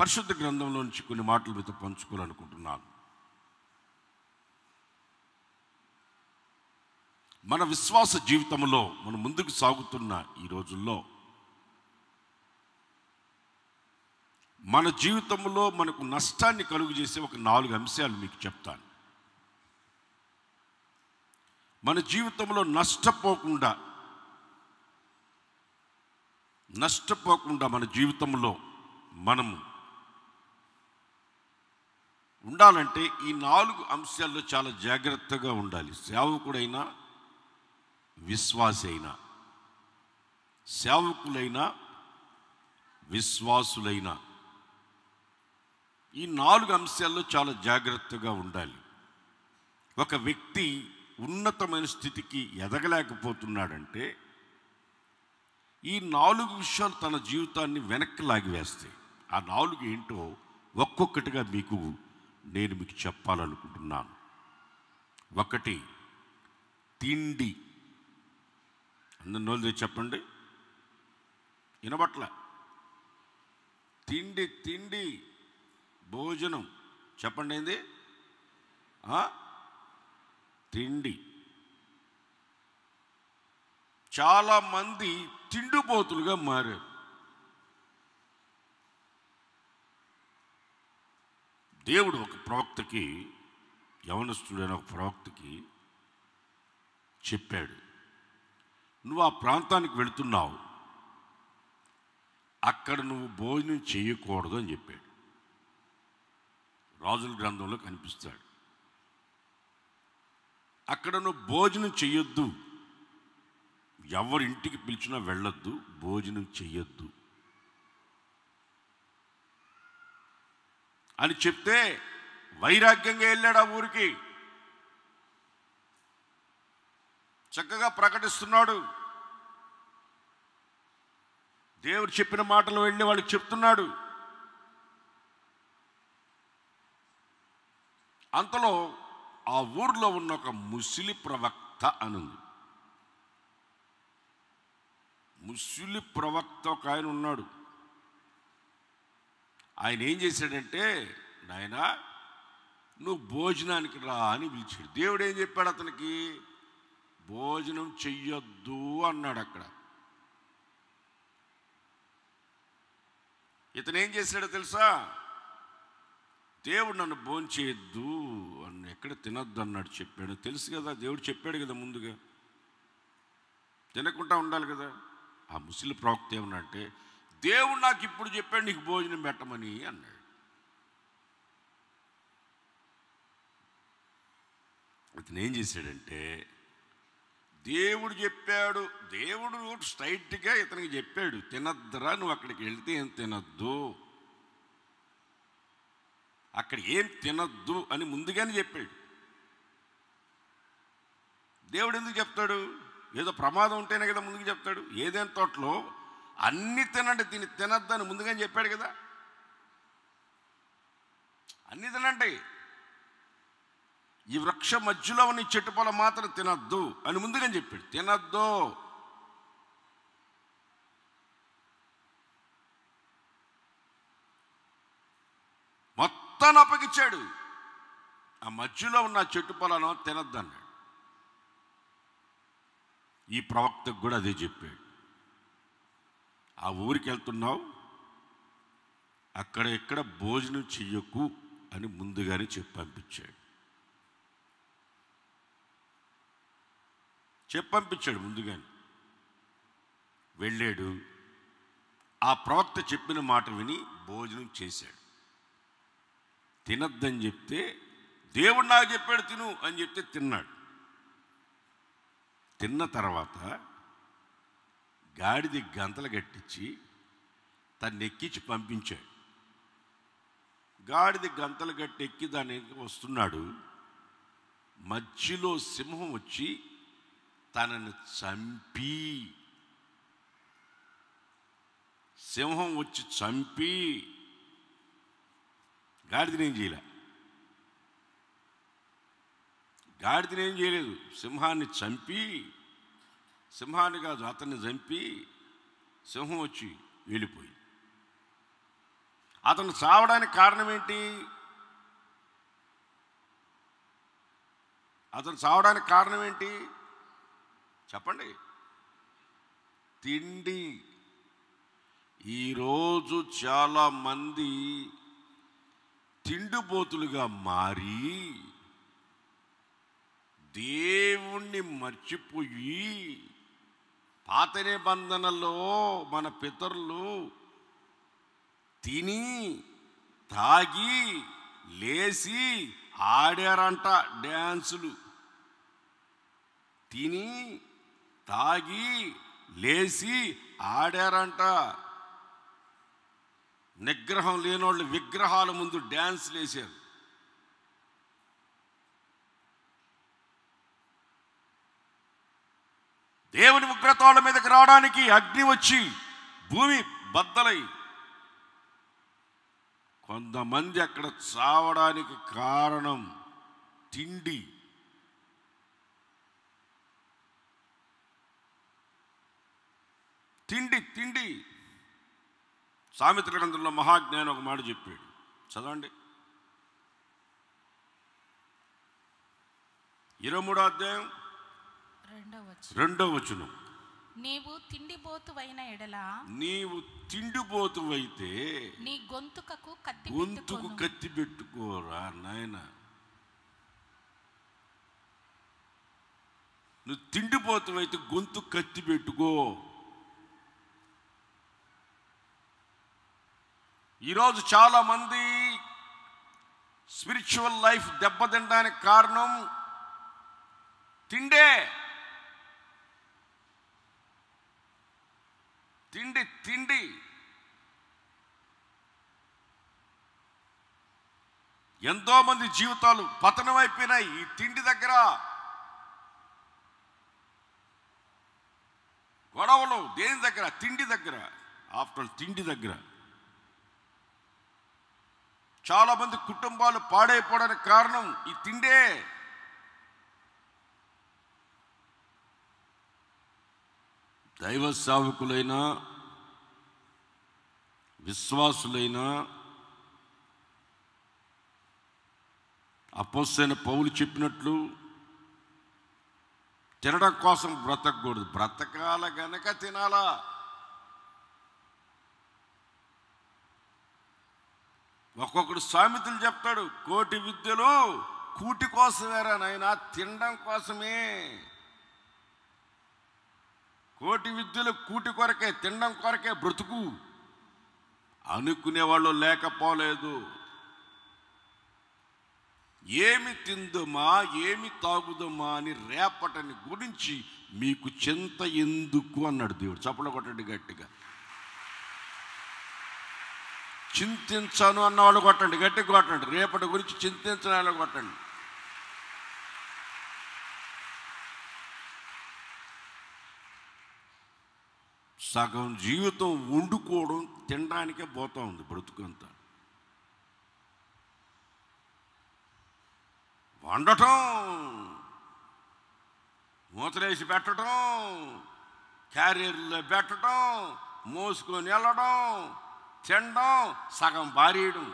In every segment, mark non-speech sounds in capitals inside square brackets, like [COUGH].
పరిశుద్ధ గ్రంథంలో నుంచి కొన్ని మాటలు మీతో పంచుకోవాలనుకుంటున్నాను మన విశ్వాస జీవితంలో మనం ముందుకు సాగుతున్న ఈ రోజుల్లో మన జీవితంలో మనకు నష్టాన్ని కలుగు చేసే ఒక నాలుగు అంశాలు మీకు చెప్తాను మన జీవితంలో నష్టపోకుండా నష్టపోకుండా మన జీవితంలో మనము ఉండాలంటే ఈ నాలుగు అంశాల్లో చాలా జాగ్రత్తగా ఉండాలి సేవకుడైనా అయినా సేవకులైనా విశ్వాసులైనా ఈ నాలుగు అంశాల్లో చాలా జాగ్రత్తగా ఉండాలి ఒక వ్యక్తి ఉన్నతమైన స్థితికి ఎదగలేకపోతున్నాడంటే ఈ నాలుగు విషయాలు తన జీవితాన్ని వెనక్కి లాగివేస్తాయి ఆ నాలుగు ఏంటో ఒక్కొక్కటిగా మీకు నేను మీకు చెప్పాలనుకుంటున్నాను ఒకటి తిండి అందరి చెప్పండి వినబట్ల తిండి తిండి భోజనం చెప్పండి ఏంది తిండి చాలామంది తిండిపోతులుగా మారారు దేవుడు ఒక ప్రవక్తకి యవనస్తుడైన ఒక ప్రవక్తకి చెప్పాడు నువ్వు ఆ ప్రాంతానికి వెళుతున్నావు అక్కడ నువ్వు భోజనం చేయకూడదు అని చెప్పాడు రాజుల గ్రంథంలో కనిపిస్తాడు అక్కడ నువ్వు భోజనం చేయొద్దు ఎవరింటికి పిలిచినా వెళ్ళొద్దు భోజనం చేయొద్దు అని చెప్తే వైరాగ్యంగా వెళ్ళాడు ఆ ఊరికి చక్కగా ప్రకటిస్తున్నాడు దేవుడు చెప్పిన మాటలు వెళ్ళి వాళ్ళు చెప్తున్నాడు అంతలో ఆ ఊర్లో ఉన్న ఒక ముసిలి ప్రవక్త అనుంది ముసిలి ప్రవక్త ఒక ఆయన ఉన్నాడు ఆయన ఏం చేశాడంటే నాయన నువ్వు భోజనానికి రా అని పిలిచాడు దేవుడు ఏం చెప్పాడు అతనికి భోజనం చెయ్యొద్దు అన్నాడు అక్కడ ఇతను ఏం చేశాడో తెలుసా దేవుడు నన్ను భోంచేయద్దు అని ఎక్కడ తినొద్దు అన్నాడు చెప్పాడు తెలుసు కదా దేవుడు చెప్పాడు కదా ముందుగా తినకుండా ఉండాలి కదా ఆ ముసలి ప్రవక్త ఏమన్నా అంటే దేవుడు నాకు ఇప్పుడు చెప్పాడు నీకు భోజనం పెట్టమని అన్నాడు అతను ఏం చేశాడంటే దేవుడు చెప్పాడు దేవుడు స్ట్రైట్గా ఇతనికి చెప్పాడు తినద్దురా నువ్వు అక్కడికి వెళ్తే ఏం తినద్దు అక్కడ ఏం తినద్దు అని ముందుగానే చెప్పాడు దేవుడు ఎందుకు చెప్తాడు ఏదో ప్రమాదం ఉంటేనే కదా ముందుకు చెప్తాడు ఏదైనా తోటలో అన్ని తినండి దీన్ని తినద్దని ముందుగా చెప్పాడు కదా అన్ని తినండి ఈ వృక్ష మధ్యలో ఉన్న చెట్టు పొలం మాత్రం తినద్దు అని ముందుగా చెప్పాడు తినద్దు మొత్తాన్ని అప్పగించాడు ఆ మధ్యలో ఉన్న చెట్టు పొలాలను తినద్దు అన్నాడు ఈ ప్రవక్తకు కూడా అదే చెప్పాడు ఆ ఊరికి వెళ్తున్నావు అక్కడ ఎక్కడ భోజనం చెయ్యకు అని ముందుగానే చెప్పి పంపించాడు చెప్పి పంపించాడు ముందుగానే వెళ్ళాడు ఆ ప్రవక్త చెప్పిన మాట విని భోజనం చేశాడు తినద్దని చెప్తే దేవుడు నాకు చెప్పాడు తిను అని చెప్తే తిన్నాడు తిన్న తర్వాత గాడిది గంతలు కట్టించి తను ఎక్కించి పంపించాడు గాడిది గంతలు గట్టి ఎక్కి దాని వస్తున్నాడు మధ్యలో సింహం వచ్చి తనని చంపి సింహం వచ్చి చంపి గాడిదనేం చేయలే గాడిదనేం చేయలేదు సింహాన్ని చంపి సింహాన్ని కాదు అతన్ని చంపి సింహం వచ్చి వెళ్ళిపోయి అతను చావడానికి కారణం ఏంటి అతను చావడానికి కారణం ఏంటి చెప్పండి తిండి ఈరోజు చాలామంది తిండిపోతులుగా మారి దేవుణ్ణి మర్చిపోయి పాత నిబంధనలో మన పితరులు తిని తాగి లేచి ఆడారంట డ్యాన్సులు తిని తాగి లేచి ఆడారంట నిగ్రహం లేనోళ్ళు విగ్రహాల ముందు డ్యాన్స్ లేశారు దేవుని ఉగ్రతాల మీదకి రావడానికి అగ్ని వచ్చి భూమి బద్దలై కొంతమంది అక్కడ చావడానికి కారణం తిండి తిండి తిండి సామిత్ర గ్రంథంలో మహాజ్ఞానం ఒక మాట చెప్పాడు చదవండి ఇరవై మూడో అధ్యాయం రెండవ వచనం నీవు తిండిపోతువైన ఎడల నీవు అయితే నీ గొంతుకకు కత్తి గొంతుకు కత్తి పెట్టుకోరా నాయన నువ్వు తిండిపోతు అయితే గొంతు కత్తి పెట్టుకో ఈరోజు చాలామంది స్పిరిచువల్ లైఫ్ దెబ్బతినడానికి కారణం తిండే తిండి తిండి ఎంతోమంది జీవితాలు పతనం అయిపోయినాయి ఈ తిండి దగ్గర గొడవలు దేని దగ్గర తిండి దగ్గర ఆఫ్టర్ తిండి దగ్గర చాలామంది కుటుంబాలు పాడైపోవడానికి కారణం ఈ తిండే దైవ సేవకులైన విశ్వాసులైనా అపోసైన పౌలు చెప్పినట్లు తినడం కోసం బ్రతకూడదు బ్రతకాల గనక తినాలా ఒక్కొక్కడు సామెతలు చెప్తాడు కోటి విద్యలు కూటి కోసమేరా నాయన తినడం కోసమే కోటి విద్యలు కూటి కొరకే తినడం కొరకే బ్రతుకు అనుకునేవాళ్ళు లేకపోలేదు ఏమి తిందుమా ఏమి తాగుదమా అని రేపటని గురించి మీకు చింత ఎందుకు అన్నాడు దేవుడు చప్పల కొట్టండి గట్టిగా చింతించను అన్నవాళ్ళు కొట్టండి గట్టిగా కొట్టండి రేపటి గురించి చింతించిన వాళ్ళు కొట్టండి సగం జీవితం వండుకోవడం తినడానికే పోతా ఉంది బ్రతుకంతా వండటం మూతలేసి పెట్టడం క్యారియర్లో పెట్టడం మోసుకొని వెళ్ళడం తినడం సగం బారేయడం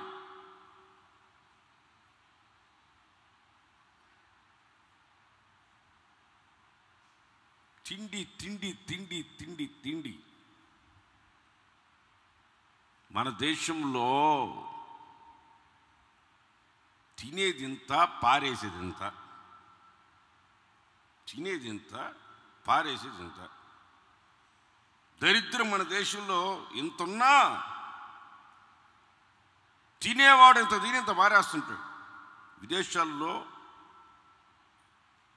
తిండి తిండి తిండి తిండి తిండి మన దేశంలో తినేది ఇంత పారేసేది ఇంత తినేది ఇంత పారేసేది ఇంత దరిద్రం మన దేశంలో ఇంతున్నా తినేవాడు ఇంత తిని ఇంత పారేస్తుంటాడు విదేశాల్లో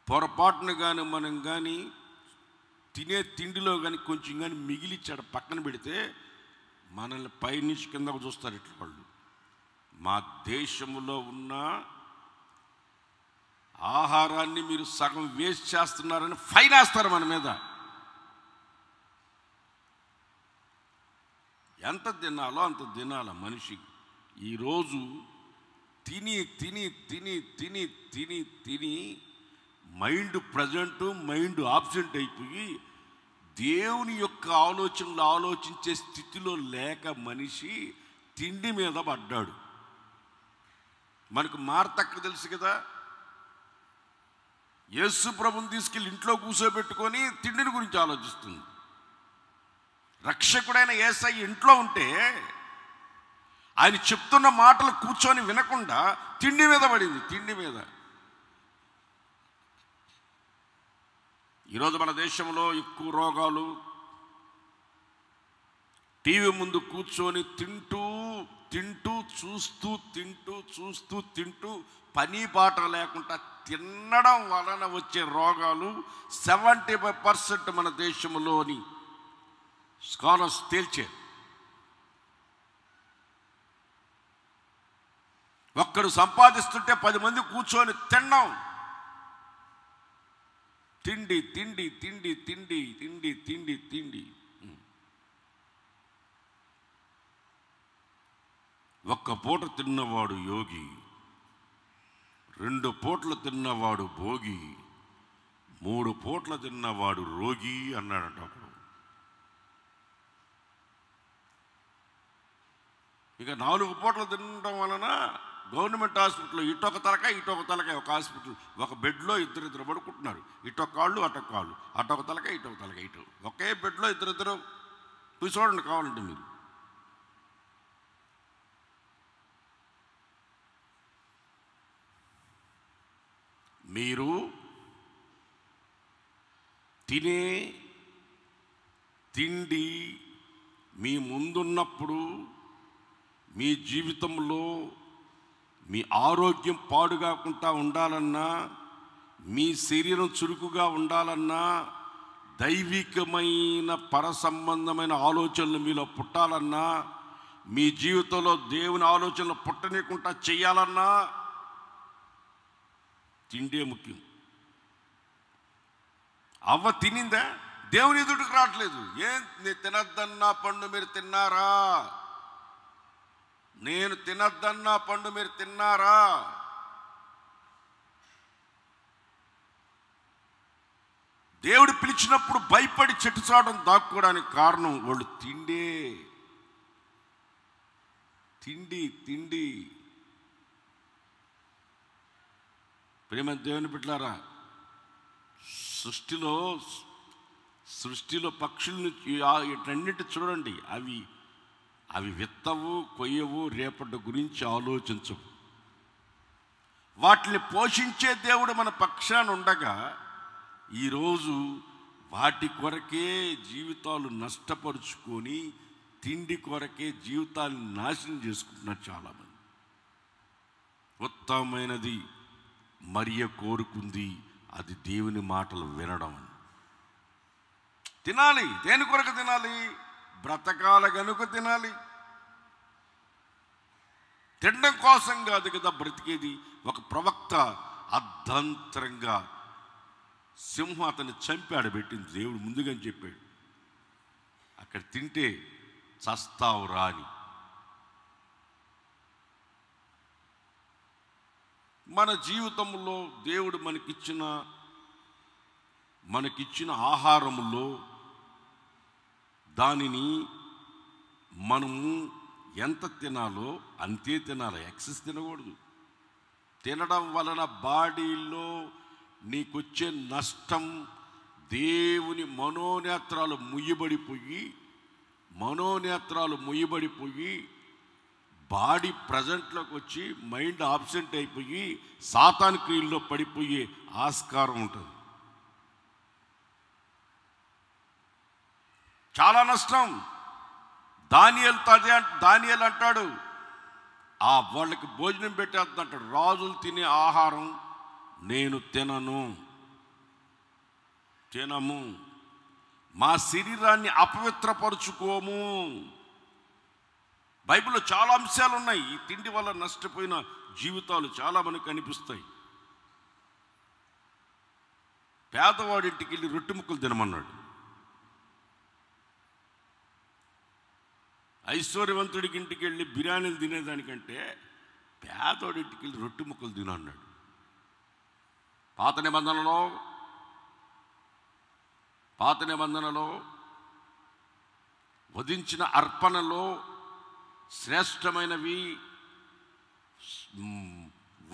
పొరపాటున కానీ మనం కానీ తినే తిండిలో కానీ కొంచెం కానీ మిగిలిచ్చాడు పక్కన పెడితే మనల్ని పైనుంచి కిందకు చూస్తారు ఇట్లా వాళ్ళు మా దేశంలో ఉన్న ఆహారాన్ని మీరు సగం వేస్ట్ చేస్తున్నారని ఫైన్ వేస్తారు మన మీద ఎంత తినాలో అంత తినాల మనిషి ఈరోజు తిని తిని తిని తిని తిని తిని మైండ్ ప్రజెంటు మైండ్ ఆబ్సెంట్ అయిపోయి దేవుని యొక్క ఆలోచనలు ఆలోచించే స్థితిలో లేక మనిషి తిండి మీద పడ్డాడు మనకు మార్తక్క తెలుసు కదా యేసు ప్రభుని తీసుకెళ్ళి ఇంట్లో కూర్చోబెట్టుకొని తిండిని గురించి ఆలోచిస్తుంది రక్షకుడైన ఏసై ఇంట్లో ఉంటే ఆయన చెప్తున్న మాటలు కూర్చొని వినకుండా తిండి మీద పడింది తిండి మీద ఈరోజు మన దేశంలో ఎక్కువ రోగాలు టీవీ ముందు కూర్చొని తింటూ తింటూ చూస్తూ తింటూ చూస్తూ తింటూ పని పాట లేకుండా తినడం వలన వచ్చే రోగాలు సెవెంటీ ఫైవ్ పర్సెంట్ మన దేశంలోని స్కాలర్స్ తేల్చారు ఒక్కడు సంపాదిస్తుంటే పది మంది కూర్చొని తిన్నాం తిండి తిండి తిండి తిండి తిండి తిండి తిండి ఒక్క పూట తిన్నవాడు యోగి రెండు పూటలు తిన్నవాడు భోగి మూడు పూటలు తిన్నవాడు రోగి అన్నాడట అప్పుడు ఇక నాలుగు పూటలు తినడం వలన గవర్నమెంట్ హాస్పిటల్ ఇటొక తలక ఇటొక తలకాయ ఒక హాస్పిటల్ ఒక బెడ్లో ఇద్దరు ఇద్దరు పడుకుంటున్నారు ఇటొక కాళ్ళు అటొక కాళ్ళు అటొక తలకాయ ఇటొక తలక ఇటు ఒకే బెడ్లో ఇద్దరు ఇద్దరు చూసుకోండి కావాలంటే మీరు మీరు తినే తిండి మీ ముందున్నప్పుడు మీ జీవితంలో మీ ఆరోగ్యం పాడు కాకుండా ఉండాలన్నా మీ శరీరం చురుకుగా ఉండాలన్నా దైవికమైన పర సంబంధమైన ఆలోచనలు మీలో పుట్టాలన్నా మీ జీవితంలో దేవుని ఆలోచనలు పుట్టనీయకుండా చేయాలన్నా తిండే ముఖ్యం అవ్వ తినిందా దేవుని ఎదుటికి రావట్లేదు ఏం తినద్దన్న పండు మీరు తిన్నారా నేను తినద్దన్న పండు మీరు తిన్నారా దేవుడు పిలిచినప్పుడు భయపడి చెట్టు చాటం దాక్కోవడానికి కారణం వాళ్ళు తిండే తిండి తిండి ప్రేమ దేవుని పెట్టారా సృష్టిలో సృష్టిలో పక్షుల్ని ఇటన్నిటి చూడండి అవి అవి విత్తవు కొయ్యవు రేపటి గురించి ఆలోచించవు వాటిని పోషించే దేవుడు మన పక్షాన ఉండగా ఈరోజు వాటి కొరకే జీవితాలు నష్టపరుచుకొని తిండి కొరకే జీవితాలను నాశనం చేసుకుంటున్నారు చాలామంది ఉత్తమమైనది మరియ కోరుకుంది అది దేవుని మాటలు వినడం తినాలి దేని కొరకు తినాలి బ్రతకాల గనుక తినాలి తినడం కోసం కాదు కదా బ్రతికేది ఒక ప్రవక్త అర్ధంతరంగా సింహం అతన్ని చంపాడు పెట్టింది దేవుడు ముందుగా చెప్పాడు అక్కడ తింటే చస్తావు రాని మన జీవితంలో దేవుడు మనకిచ్చిన మనకిచ్చిన ఆహారములో దానిని మనము ఎంత తినాలో అంతే తినాలి ఎక్సెస్ తినకూడదు తినడం వలన బాడీలో నీకొచ్చే నష్టం దేవుని మనోనేత్రాలు ముయ్యబడిపోయి మనోనేత్రాలు ముయ్యబడిపోయి బాడీ ప్రజెంట్లోకి వచ్చి మైండ్ ఆబ్సెంట్ అయిపోయి సాతాన్ క్రియల్లో పడిపోయే ఆస్కారం ఉంటుంది చాలా నష్టం దానియలు తదే దానియలు అంటాడు ఆ వాళ్ళకి భోజనం పెట్టేస్తుంటాడు రాజులు తినే ఆహారం నేను తినను తినము మా శరీరాన్ని అపవిత్రపరుచుకోము బైబిల్లో చాలా అంశాలు ఉన్నాయి ఈ తిండి వల్ల నష్టపోయిన జీవితాలు చాలా మనకు కనిపిస్తాయి పేదవాడింటికి వెళ్ళి రొట్టె ముక్కలు తినమన్నాడు ఐశ్వర్యవంతుడికి ఇంటికి వెళ్ళి బిర్యానీలు తినేదానికంటే పేదోడింటికి వెళ్ళి రొట్టె ముక్కలు తిన అన్నాడు పాత నిబంధనలో పాత నిబంధనలో వధించిన అర్పణలో శ్రేష్టమైనవి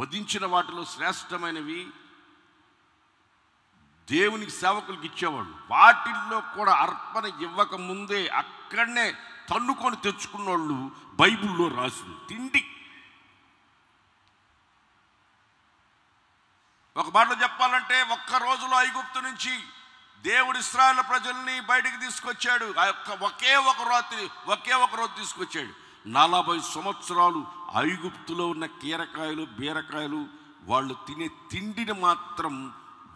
వధించిన వాటిలో శ్రేష్టమైనవి దేవునికి సేవకులకు ఇచ్చేవాళ్ళు వాటిల్లో కూడా అర్పణ ఇవ్వక ముందే అక్కడనే తన్నుకొని తెచ్చుకున్న వాళ్ళు బైబిల్లో రాసింది తిండి ఒక మాట చెప్పాలంటే ఒక్క రోజులో ఐగుప్తు నుంచి దేవుడు ఇస్రాయల్ ప్రజల్ని బయటికి తీసుకొచ్చాడు ఆ యొక్క ఒకే ఒక రాత్రి ఒకే ఒక రోజు తీసుకొచ్చాడు నలభై సంవత్సరాలు ఐగుప్తులో ఉన్న కీరకాయలు బీరకాయలు వాళ్ళు తినే తిండిని మాత్రం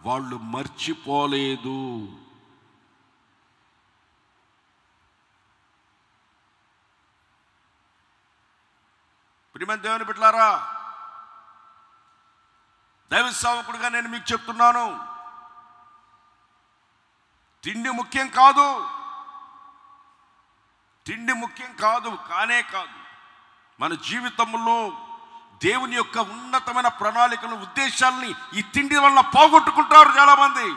వాళ్ళు మర్చిపోలేదు ప్రియమైన దేవుని బిడ్డలారా దైవ సేవకుడిగా నేను మీకు చెప్తున్నాను తిండి ముఖ్యం కాదు తిండి ముఖ్యం కాదు కానే కాదు మన జీవితంలో దేవుని యొక్క ఉన్నతమైన ప్రణాళికలు ఉద్దేశాలని ఈ తిండి వలన పోగొట్టుకుంటారు చాలామంది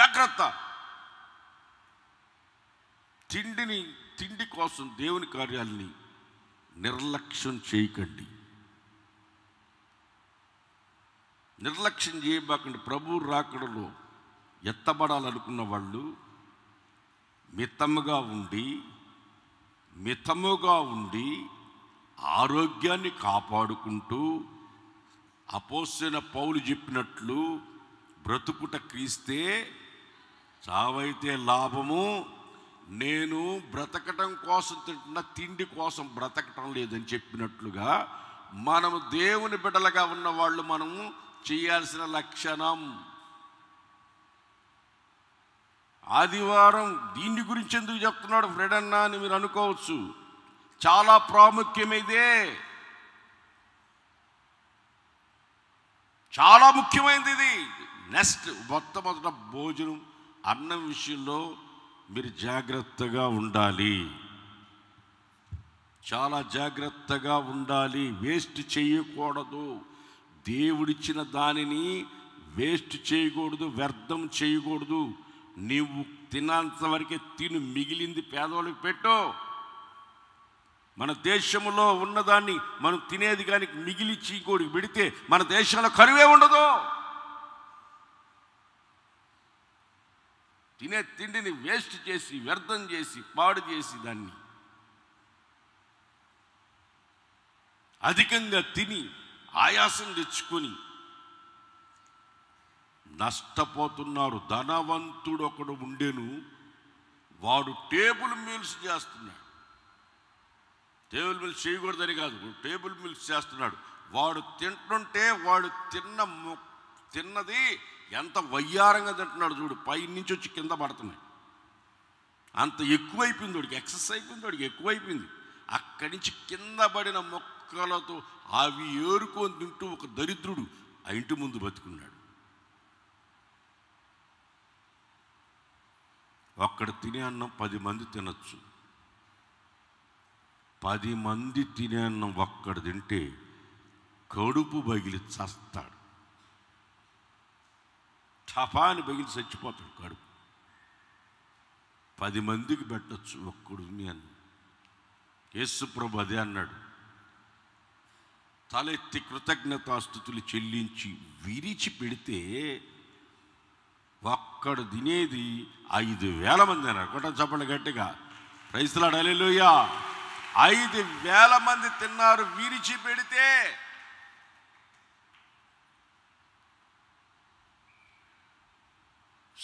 జాగ్రత్త తిండిని తిండి కోసం దేవుని కార్యాలని నిర్లక్ష్యం చేయకండి నిర్లక్ష్యం చేయబాకండి ప్రభు రాకడలో ఎత్తబడాలనుకున్న వాళ్ళు మితముగా ఉండి మితముగా ఉండి ఆరోగ్యాన్ని కాపాడుకుంటూ అపోసిన పౌలు చెప్పినట్లు బ్రతుకుట క్రీస్తే చావైతే లాభము నేను బ్రతకటం కోసం తింటున్న తిండి కోసం బ్రతకటం లేదని చెప్పినట్లుగా మనము దేవుని బిడ్డలుగా ఉన్న వాళ్ళు మనము చేయాల్సిన లక్షణం ఆదివారం దీని గురించి ఎందుకు చెప్తున్నాడు ఫ్రెడ్ అని మీరు అనుకోవచ్చు చాలా ప్రాముఖ్యమైదే చాలా ముఖ్యమైనది ఇది నెక్స్ట్ మొట్టమొదట భోజనం అన్నం విషయంలో మీరు జాగ్రత్తగా ఉండాలి చాలా జాగ్రత్తగా ఉండాలి వేస్ట్ చేయకూడదు దేవుడిచ్చిన దానిని వేస్ట్ చేయకూడదు వ్యర్థం చేయకూడదు నీవు తినంతవరకే తిను మిగిలింది పేదవాళ్ళకి పెట్టు మన దేశంలో ఉన్నదాన్ని మనం తినేది కానీ మిగిలి చీకోడికి పెడితే మన దేశంలో కరువే ఉండదు తినే తిండిని వేస్ట్ చేసి వ్యర్థం చేసి పాడు చేసి దాన్ని అధికంగా తిని ఆయాసం తెచ్చుకొని నష్టపోతున్నారు ధనవంతుడు ఒకడు ఉండేను వాడు టేబుల్ మీల్స్ చేస్తున్నాడు టేబుల్ మీల్స్ చేయకూడదని కాదు టేబుల్ మీల్స్ చేస్తున్నాడు వాడు తింటుంటే వాడు తిన్న తిన్నది ఎంత వయ్యారంగా తింటున్నాడు చూడు పై నుంచి వచ్చి కింద పడుతున్నాయి అంత ఎక్కువైపోయింది వాడికి ఎక్సెస్ అయిపోయింది వాడికి ఎక్కువైపోయింది అక్కడి నుంచి కింద పడిన మొక్కలతో అవి ఏరుకొని తింటూ ఒక దరిద్రుడు ఆ ఇంటి ముందు బతుకున్నాడు అక్కడ తినే అన్నం పది మంది తినచ్చు పది మంది తినే అన్నం ఒక్కడ తింటే కడుపు బగిలి చస్తాడు ఠపాని బిగిలి పగిలి చచ్చిపోతాడు కడుపు పది మందికి పెట్టచ్చు ఒక్కడు అన్న యేసుప్రభు అదే అన్నాడు తలెత్తి కృతజ్ఞతాస్థుతులు చెల్లించి విరిచి పెడితే ఒక్కడు తినేది ఐదు వేల మంది అన్నారు కొట్ట చెప్పండి గట్టిగా ప్రైస్లాడలేలుయ్యా ఐదు వేల మంది తిన్నారు విరిచి పెడితే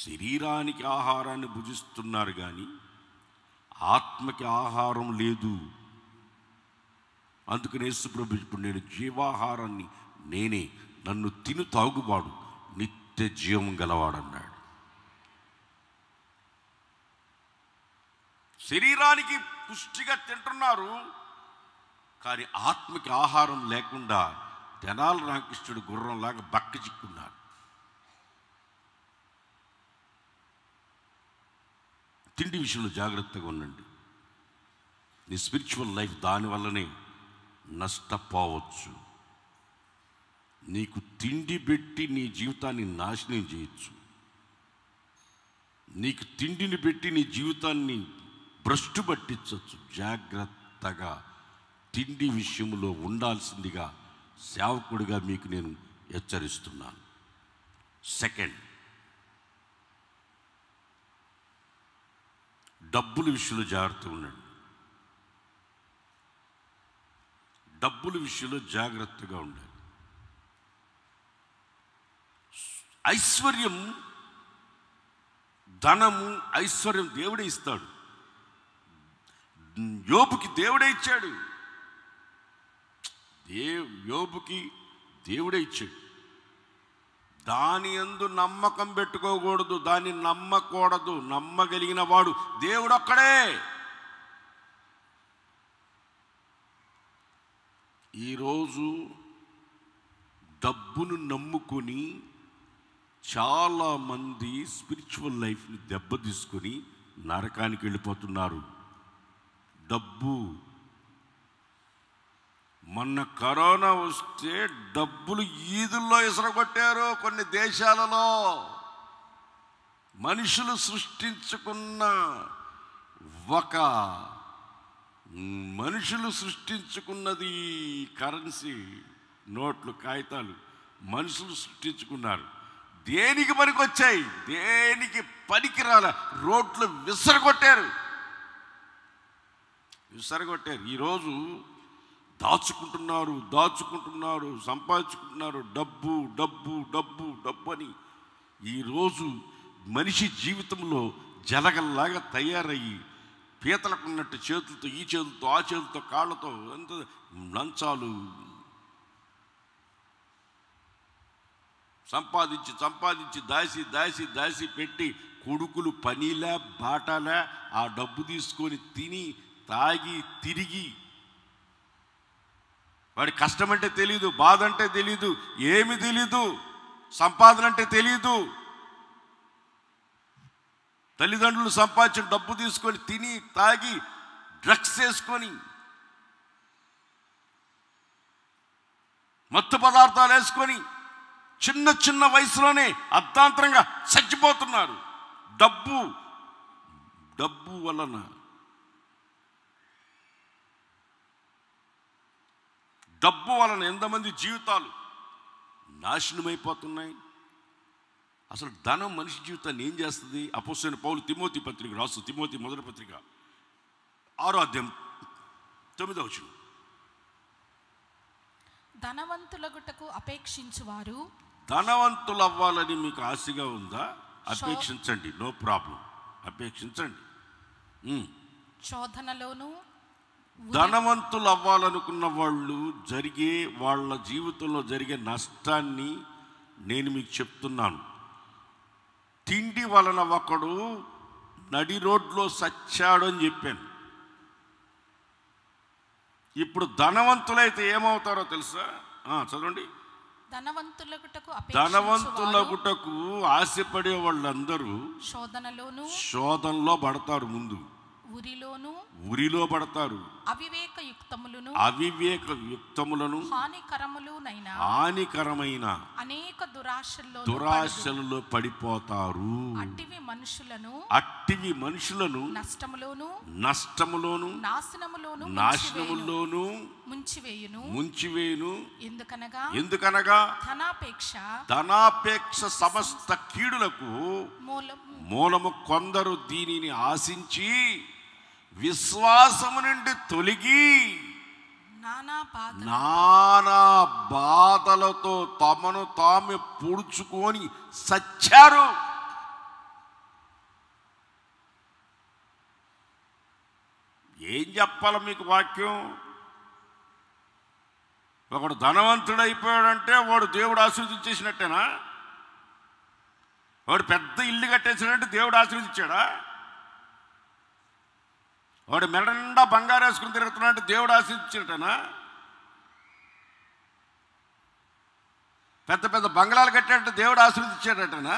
శరీరానికి ఆహారాన్ని భుజిస్తున్నారు కానీ ఆత్మకి ఆహారం లేదు అందుకని యేసుప్రభు ఇప్పుడు నేను జీవాహారాన్ని నేనే నన్ను తిను తాగుబాడు నిత్య జీవం గలవాడన్నాడు శరీరానికి పుష్టిగా తింటున్నారు కానీ ఆత్మకి ఆహారం లేకుండా తెనాలి రామకృష్ణుడు గుర్రంలాగా బక్క చిక్కున్నారు తిండి విషయంలో జాగ్రత్తగా ఉండండి నీ స్పిరిచువల్ లైఫ్ దానివల్లనే నష్టపోవచ్చు నీకు తిండి పెట్టి నీ జీవితాన్ని నాశనం చేయొచ్చు నీకు తిండిని పెట్టి నీ జీవితాన్ని భ్రష్టు పట్టించవచ్చు జాగ్రత్తగా తిండి విషయంలో ఉండాల్సిందిగా సేవకుడిగా మీకు నేను హెచ్చరిస్తున్నాను సెకండ్ డబ్బుల విషయంలో జాగ్రత్తగా ఉండండి డబ్బుల విషయంలో జాగ్రత్తగా ఉండాలి ఐశ్వర్యం ధనము ఐశ్వర్యం దేవుడే ఇస్తాడు యోబుకి దేవుడే ఇచ్చాడు దే యోబుకి దేవుడే ఇచ్చాడు దాని ఎందు నమ్మకం పెట్టుకోకూడదు దాన్ని నమ్మకూడదు నమ్మగలిగిన వాడు ఒక్కడే ఈరోజు డబ్బును నమ్ముకొని చాలామంది స్పిరిచువల్ లైఫ్ని దెబ్బతీసుకొని నరకానికి వెళ్ళిపోతున్నారు డబ్బు మొన్న కరోనా వస్తే డబ్బులు ఈదుల్లో ఇసరగొట్టారు కొన్ని దేశాలలో మనుషులు సృష్టించుకున్న ఒక మనుషులు సృష్టించుకున్నది కరెన్సీ నోట్లు కాగితాలు మనుషులు సృష్టించుకున్నారు దేనికి పనికొచ్చాయి దేనికి పనికిరాల రోడ్లు విసరగొట్టారు విసరగొట్టారు ఈరోజు దాచుకుంటున్నారు దాచుకుంటున్నారు సంపాదించుకుంటున్నారు డబ్బు డబ్బు డబ్బు డబ్బు అని ఈరోజు మనిషి జీవితంలో జలగల్లాగా తయారయ్యి పీతలకున్నట్టు చేతులతో ఈ చేతులతో ఆ చేతులతో కాళ్ళతో ఎంత లంచాలు సంపాదించి సంపాదించి దాసి దాసి దాసి పెట్టి కొడుకులు పనిలా బాటలా ఆ డబ్బు తీసుకొని తిని తాగి తిరిగి వాడి కష్టం అంటే తెలీదు బాధ అంటే తెలీదు ఏమి తెలీదు సంపాదన అంటే తెలీదు తల్లిదండ్రులు సంపాదించిన డబ్బు తీసుకొని తిని తాగి డ్రగ్స్ వేసుకొని మత్తు పదార్థాలు వేసుకొని చిన్న చిన్న వయసులోనే అర్థాంతరంగా చచ్చిపోతున్నారు డబ్బు డబ్బు వలన డబ్బు వలన ఎంతమంది జీవితాలు నాశనమైపోతున్నాయి అసలు ధనం మనిషి జీవితాన్ని ఏం చేస్తుంది అపోసిన పౌలు తిమోతి పత్రిక రాసు తిమోతి మొదటి పత్రిక ఆరో తొమ్మిదవ తొమ్మిదో వచ్చిన ధనవంతులగుటకు అపేక్షించువారు ధనవంతులు అవ్వాలని మీకు ఆశగా ఉందా అపేక్షించండి నో ప్రాబ్లం అపేక్షించండి శోధనలోను ధనవంతులు అవ్వాలనుకున్న వాళ్ళు జరిగే వాళ్ళ జీవితంలో జరిగే నష్టాన్ని నేను మీకు చెప్తున్నాను తిండి వలన ఒకడు నడి రోడ్లో సచ్చాడు అని చెప్పాను ఇప్పుడు ధనవంతులైతే ఏమవుతారో తెలుసా చదవండి ధనవంతులకుటకు ఆశపడే వాళ్ళందరూ శోధనలో పడతారు ముందు ఉరిలోను ఉరిలో పడతారు అవివేక యుక్తములను అవివేక యుక్తములను హానికరములునైనా హానికరమైన అనేక దురాశల్లో దురాశలలో పడిపోతారు అట్టివి మనుషులను అట్టివి మనుషులను నష్టములోను నష్టములోను నాశనములోను నాశనములోను ముంచివేయును ముంచివేయును ఎందుకనగా ఎందుకనగా ధనాపేక్ష ధనాపేక్ష సమస్త కీడులకు మూలము మూలము కొందరు దీనిని ఆశించి విశ్వాసము నుండి తొలగి నానా బాధలతో తమను తాము పూడ్చుకొని సచ్చారు ఏం చెప్పాలి మీకు వాక్యం ఒకడు ధనవంతుడు అయిపోయాడంటే వాడు దేవుడు ఆశీర్వదించేసినట్టేనా వాడు పెద్ద ఇల్లు కట్టేసినట్టు దేవుడు ఆశీర్వదించాడా వాడు మెడండా బంగారు వేసుకుని తిరుగుతున్నాడు దేవుడు ఆశించింటనా పెద్ద పెద్ద బంగ్లాలు కట్టాడంటే దేవుడు ఆశీర్వదించాడటనా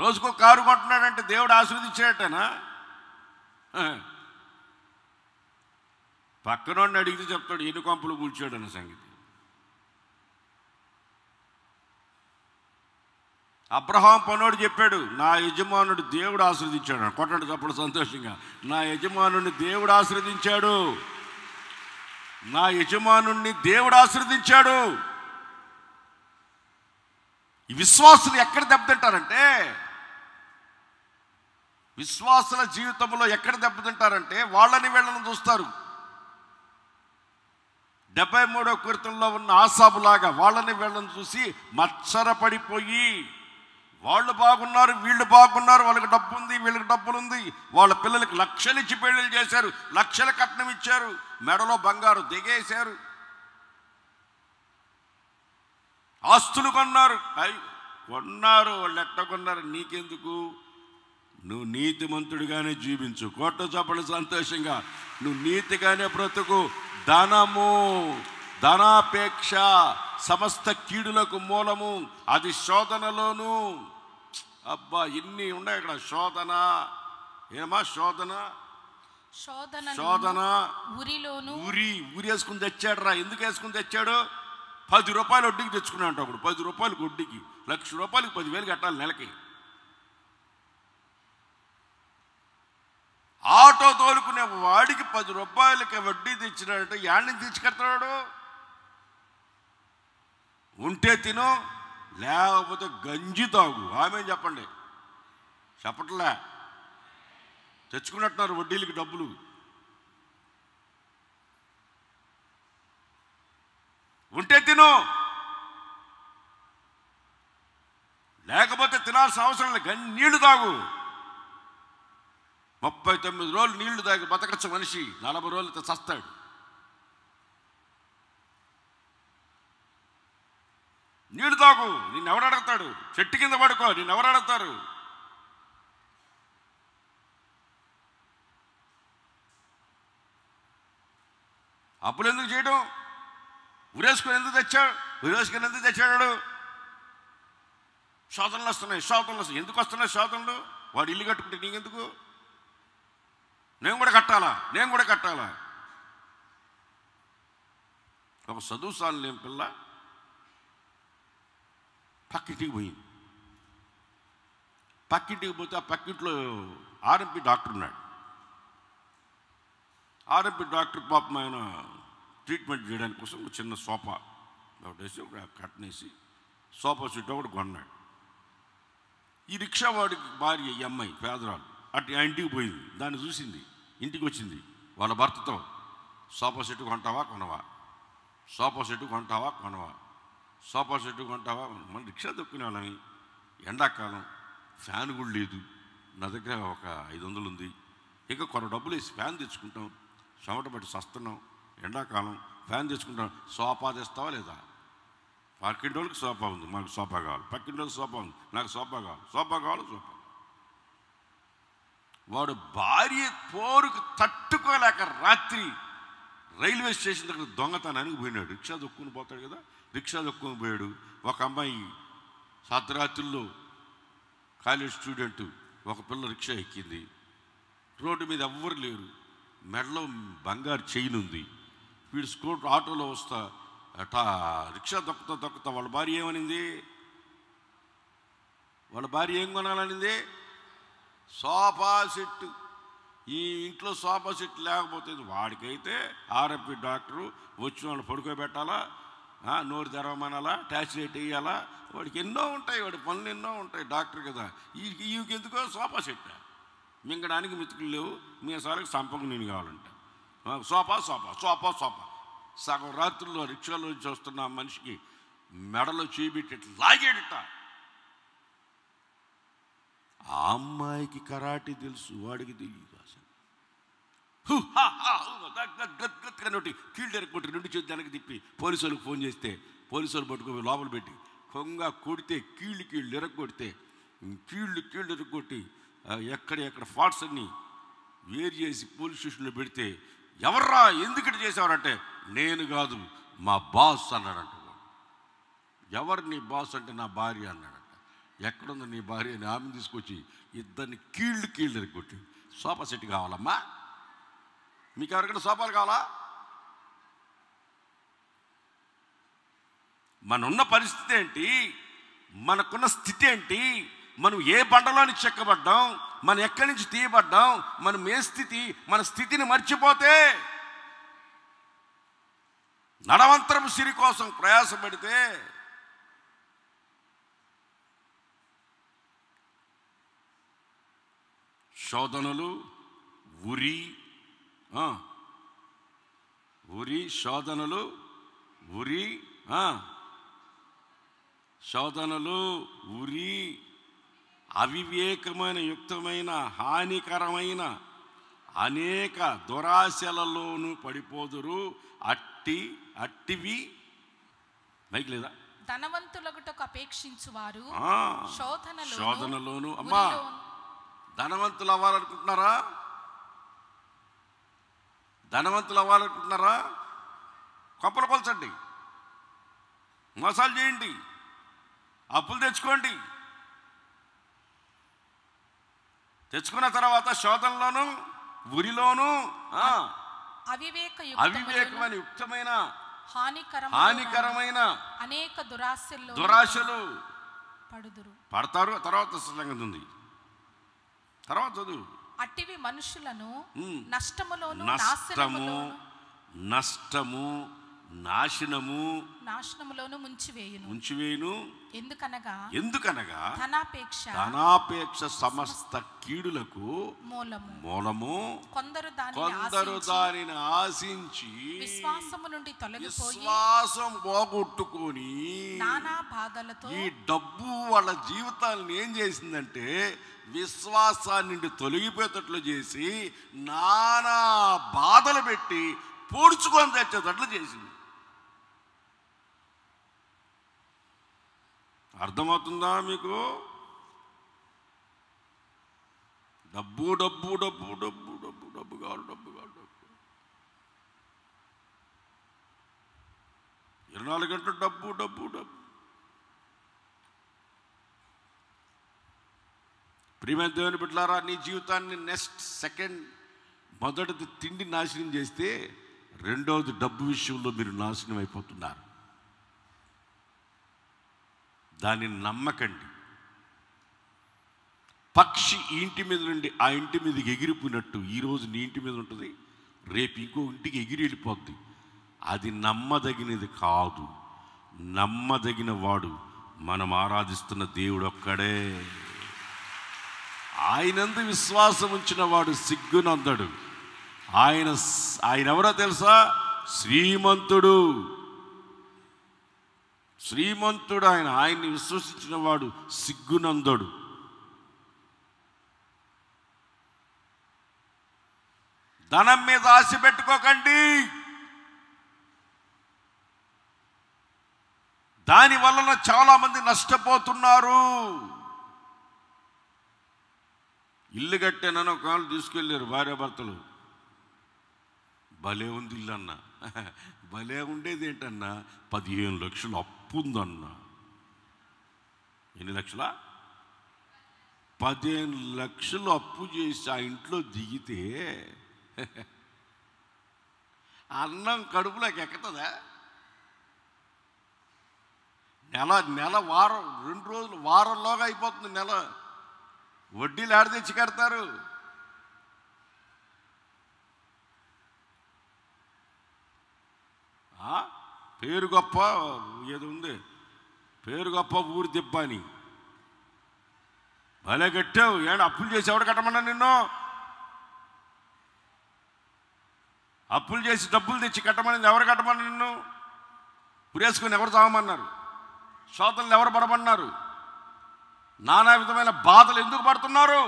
రోజుకో కారు కొంటున్నాడంటే దేవుడు ఆశీర్వదించాడటనా పక్కనోడిని అడిగితే చెప్తాడు ఎన్ని కొంపలు కూల్చాడన్న సంగీతం అబ్రహాం పనోడు చెప్పాడు నా యజమానుడు దేవుడు ఆశ్రదించాడు కొట్టండి అప్పుడు సంతోషంగా నా యజమానుడిని దేవుడు ఆశ్రదించాడు నా యజమానుణ్ణి దేవుడు ఆశ్రదించాడు ఈ విశ్వాసులు ఎక్కడ దెబ్బతింటారంటే విశ్వాసుల జీవితంలో ఎక్కడ దెబ్బతింటారంటే వాళ్ళని వీళ్ళని చూస్తారు డెబ్బై మూడో కీర్తనలో ఉన్న ఆసాబులాగా వాళ్ళని వీళ్ళని చూసి మచ్చర పడిపోయి వాళ్ళు బాగున్నారు వీళ్ళు బాగున్నారు వాళ్ళకి డబ్బు ఉంది వీళ్ళకి డబ్బులు ఉంది వాళ్ళ పిల్లలకి లక్షలు ఇచ్చి పెళ్ళిళ్ళు చేశారు లక్షల కట్నం ఇచ్చారు మెడలో బంగారు దిగేశారు ఆస్తులు కొన్నారు కొన్నారు వాళ్ళు ఎట్ట కొన్నారు నీకెందుకు నువ్వు నీతిమంతుడిగానే జీవించు కోట చప్పలు సంతోషంగా నువ్వు నీతిగానే బ్రతుకు ధనము ధనాపేక్ష సమస్త కీడులకు మూలము అది శోధనలోను అబ్బా ఎన్ని ఉన్నాయి అక్కడ శోధన ఏమా శోధన శోధన ఉరి ఉరి వేసుకుని తెచ్చాడు రా ఎందుకు వేసుకుని తెచ్చాడు పది రూపాయలు వడ్డీకి తెచ్చుకున్నాడు అప్పుడు పది రూపాయలు వడ్డీకి లక్ష రూపాయలకు పదివేలు కట్టాలి నెలకి ఆటో తోలుకునే వాడికి పది రూపాయలకి వడ్డీ తెచ్చినాడంటే యాడిని తీసుకెడతాడు ఉంటే తినో లేకపోతే గంజి తాగు ఆమె చెప్పండి చెప్పట్లే తెచ్చుకున్నట్టున్నారు వడ్డీలకి డబ్బులు ఉంటే తిను లేకపోతే తినాల్సిన అవసరం లేదు గంజి నీళ్లు తాగు ముప్పై తొమ్మిది రోజులు నీళ్లు తాగి బతకచ్చు మనిషి నలభై రోజులతో చస్తాడు నీడు తాగు నిన్ను ఎవరు అడుగుతాడు చెట్టు కింద పడుకో నిన్ను ఎవరు అడుగుతారు అప్పులు ఎందుకు చేయడం ఉరేసుకుని ఎందుకు తెచ్చాడు ఉరేసుకుని ఎందుకు తెచ్చాడు శోధనలు వస్తున్నాయి శోధనలు వస్తున్నాయి ఎందుకు వస్తున్నాయి శోధనలు వాడు ఇల్లు కట్టుకుంటే నీకెందుకు నేను కూడా కట్టాలా నేను కూడా కట్టాలా ఒక చదువు సాలు లేని పిల్ల పక్కింటికి పోయింది పక్కింటికి పోతే ఆ పక్కింట్లో ఆర్ఎంపీ డాక్టర్ ఉన్నాడు ఆర్ఎంపీ డాక్టర్ పాపం ఆయన ట్రీట్మెంట్ చేయడానికి కోసం ఒక చిన్న సోఫా ఒకటి వేసి ఒక కట్టనేసి సోఫా చుట్టూ ఒకటి కొన్నాడు ఈ రిక్షా వాడికి భార్య ఈ అమ్మాయి పేదరాలు అటు ఆ ఇంటికి పోయింది దాన్ని చూసింది ఇంటికి వచ్చింది వాళ్ళ భర్తతో సోఫా సెట్ కొంటావా కొనవా సోఫా సెట్ కొంటావా కొనవా సోఫా సెట్ కొంటావా మనం రిక్షా తొక్కునే వాళ్ళమి ఎండాకాలం ఫ్యాన్ కూడా లేదు నా దగ్గర ఒక ఐదు వందలు ఉంది ఇక కొర డబ్బులు వేసి ఫ్యాన్ తెచ్చుకుంటాం చెమట పట్టి సస్తున్నాం ఎండాకాలం ఫ్యాన్ తెచ్చుకుంటాం సోఫా తెస్తావా లేదా పక్కింటి వాళ్ళకి సోఫా ఉంది మాకు సోఫా కావాలి పక్కింటి వాళ్ళకి సోఫా ఉంది నాకు సోఫా కావాలి సోఫా కావాలి సోఫా వాడు భార్య పోరుకు తట్టుకోలేక రాత్రి రైల్వే స్టేషన్ దగ్గర దొంగతనానికి పోయినాడు రిక్షా దొక్కుని పోతాడు కదా రిక్షా దొక్కుని పోయాడు ఒక అమ్మాయి సాధరాత్రుల్లో కాలేజ్ స్టూడెంట్ ఒక పిల్ల రిక్షా ఎక్కింది రోడ్డు మీద ఎవ్వరు లేరు మెడలో బంగారు చైన్ ఉంది వీడు స్కూటర్ ఆటోలో వస్తా అటా రిక్షా దొక్కుతా దొక్కుతా వాళ్ళ భార్య ఏమనింది వాళ్ళ భార్య ఏం కొనాలనింది సోఫా సెట్టు ఈ ఇంట్లో సోఫా సెట్ లేకపోతే వాడికైతే ఆర్ఎంపి డాక్టరు వచ్చిన వాళ్ళు పడుకోబెట్టాలా నోరు తెరవమనాలా ట్యాక్స్ రేట్ వేయాలా వాడికి ఎన్నో ఉంటాయి వాడి పనులు ఎన్నో ఉంటాయి డాక్టర్ కదా ఈ ఎందుకో సోఫా సెట్ మింగడానికి మితుకులు లేవు మీ సార్కి సంపకు నేను కావాలంట సోఫా సోఫా సోఫా సోఫా సగం రాత్రుల్లో రిక్షాలో చూస్తున్న మనిషికి మెడలో చీబెట్టి లాగేట ఆ అమ్మాయికి కరాటే తెలుసు వాడికి తెలియదు కీళ్ళు కీళ్ళెరక్కొట్టి రెండు చేతి వెనక తిప్పి పోలీసు వాళ్ళకి ఫోన్ చేస్తే పోలీసు వాళ్ళు పట్టుకొని లోపల పెట్టి కొంగ కొడితే కీళ్ళు కీళ్ళు ఎరగొడితే కీళ్ళు కీళ్ళు ఎరగొట్టి ఎక్కడ ఎక్కడ ఫాట్స్ అన్ని వేరు చేసి పోలీస్ స్టేషన్లో పెడితే ఎవర్రా ఎందుకటి చేసేవారంటే నేను కాదు మా బాస్ అన్నాడంట ఎవరు నీ బాస్ అంటే నా భార్య అన్నాడంట ఎక్కడుంది నీ భార్య అని ఆమె తీసుకొచ్చి ఇద్దరిని కీళ్ళు కీళ్ళు ఎరగొట్టి సోఫా సెట్ కావాలమ్మా మీకు ఎవరికైనా సోపాలు కావాలా ఉన్న పరిస్థితి ఏంటి మనకున్న స్థితి ఏంటి మనం ఏ బండలోని చెక్కబడ్డాం మనం ఎక్కడి నుంచి తీయబడ్డాం మనం ఏ స్థితి మన స్థితిని మర్చిపోతే నడవంతరం సిరి కోసం ప్రయాసపడితే శోధనలు ఉరి ఉరి శోధనలు ఉరి శోధనలు ఉరి అవివేకమైన యుక్తమైన హానికరమైన అనేక దురాశలలోనూ పడిపోదురు అట్టి అట్టివి మైక్ లేదా ధనవంతులకు వారు శోధన శోధనలోను అమ్మా ధనవంతులు అవ్వాలనుకుంటున్నారా ధనవంతులు అవ్వాలనుకుంటున్నారా కొప్పలు కొలచండి మోసాలు చేయండి అప్పులు తెచ్చుకోండి తెచ్చుకున్న తర్వాత శోధనలోను ఉరిలోను అవివేకమైన యుక్తమైన హానికరమైన అనేక దురాశలు దురాశలు పడతారు తర్వాత ఉంది తర్వాత చదువు అటివి మనుషులను నష్టములో నష్టము నష్టము నాశనము నాశనములోను ముంచివేయును ముంచివేయును ఎందుకనగా ఎందుకనగా ధనాపేక్ష ధనాపేక్ష సమస్త కీడులకు మూలము మూలము కొందరు దాని కొందరు దానిని ఆశించి విశ్వాసము నుండి తొలగిపోయి విశ్వాసం పోగొట్టుకొని నానా బాధలతో ఈ డబ్బు వాళ్ళ జీవితాలను ఏం చేసిందంటే విశ్వాసాన్ని తొలగిపోయేటట్లు చేసి నానా బాధలు పెట్టి పూడ్చుకొని తెచ్చేటట్లు చేసింది అర్థమవుతుందా మీకు డబ్బు డబ్బు డబ్బు డబ్బు డబ్బు డబ్బు కాదు డబ్బు కాదు డబ్బు ఇరవై నాలుగు గంటలు డబ్బు డబ్బు డబ్బు ప్రియమైన దేవుని బిడ్డలారా నీ జీవితాన్ని నెక్స్ట్ సెకండ్ మొదటిది తిండి నాశనం చేస్తే రెండవది డబ్బు విషయంలో మీరు నాశనం అయిపోతున్నారు దానిని నమ్మకండి పక్షి ఈ ఇంటి మీద నుండి ఆ ఇంటి మీదకి ఎగిరిపోయినట్టు ఈరోజు నీ ఇంటి మీద ఉంటుంది రేపు ఇంకో ఇంటికి ఎగిరి వెళ్ళిపోద్ది అది నమ్మదగినది కాదు నమ్మదగిన వాడు మనం ఆరాధిస్తున్న దేవుడు ఒక్కడే ఆయనందు విశ్వాసం ఉంచిన వాడు సిగ్గునందడు ఆయన ఆయన ఎవరో తెలుసా శ్రీమంతుడు శ్రీమంతుడు ఆయన ఆయన్ని విశ్వసించిన వాడు సిగ్గునందడు ధనం మీద ఆశ పెట్టుకోకండి దాని వలన చాలామంది నష్టపోతున్నారు ఇల్లు కట్టానని ఒక వాళ్ళు తీసుకెళ్ళారు భార్యాభర్తలు భలే ఉంది ఇల్లు అన్న [LAUGHS] భలే ఉండేది ఏంటన్నా పదిహేను లక్షలు అప్పు అప్పు ఉందన్న ఎన్ని లక్షల పదిహేను లక్షలు అప్పు చేసి ఆ ఇంట్లో దిగితే అన్నం కడుపులోకి ఎక్కుతుందా నెల నెల వారం రెండు రోజులు వారంలోగా అయిపోతుంది నెల వడ్డీలు ఆడ తెచ్చి కడతారు ఆ పేరు గొప్ప ఏది ఉంది పేరు గొప్ప ఊరు దిబ్బ అని భలే కట్టావు ఏడు అప్పులు చేసి ఎవడు కట్టమన్నా నిన్ను అప్పులు చేసి డబ్బులు తెచ్చి కట్టమని ఎవరు కట్టమని నిన్ను పురేసుకొని ఎవరు చావమన్నారు శోతలను ఎవరు పడమన్నారు నానా విధమైన బాధలు ఎందుకు పడుతున్నారు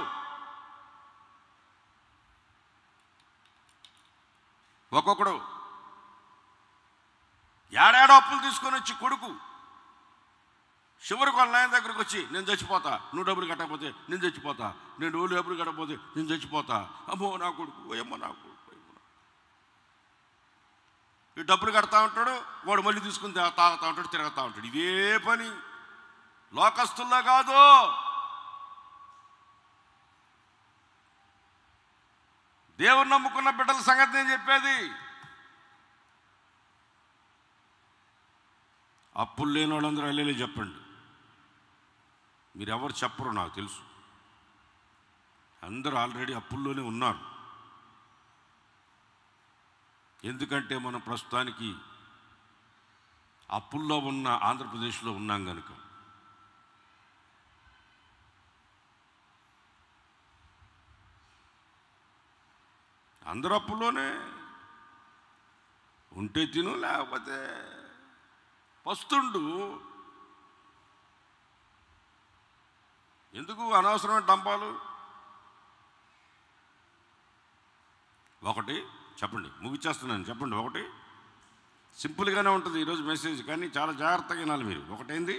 ఒక్కొక్కడు ఏడాడో అప్పులు తీసుకొని వచ్చి కొడుకు చివరికి వాళ్ళ నాయన దగ్గరకు వచ్చి నేను చచ్చిపోతా నువ్వు డబ్బులు కట్టకపోతే నేను చచ్చిపోతా నేను డబ్బులు డబ్బులు కట్టకపోతే నేను చచ్చిపోతా అమ్మో నా కొడుకు ఏమో నా కొడుకు ఈ డబ్బులు కడతా ఉంటాడు వాడు మళ్ళీ తీసుకుని తాగుతా ఉంటాడు తిరగతా ఉంటాడు ఇదే పని లోకస్తుల్లో కాదు దేవుని నమ్ముకున్న బిడ్డల సంగతి నేను చెప్పేది అప్పులు లేని వాళ్ళందరూ అల్లెలే చెప్పండి మీరు ఎవరు చెప్పరు నాకు తెలుసు అందరూ ఆల్రెడీ అప్పుల్లోనే ఉన్నారు ఎందుకంటే మనం ప్రస్తుతానికి అప్పుల్లో ఉన్న ఆంధ్రప్రదేశ్లో ఉన్నాం కనుక అందరూ అప్పుల్లోనే ఉంటే తిను లేకపోతే పస్తుండు ఎందుకు అనవసరమైన డంపాలు ఒకటి చెప్పండి ముగిచేస్తున్నాను చెప్పండి ఒకటి సింపుల్గానే ఉంటుంది ఈరోజు మెసేజ్ కానీ చాలా జాగ్రత్తగా వినాలి మీరు ఒకటేంది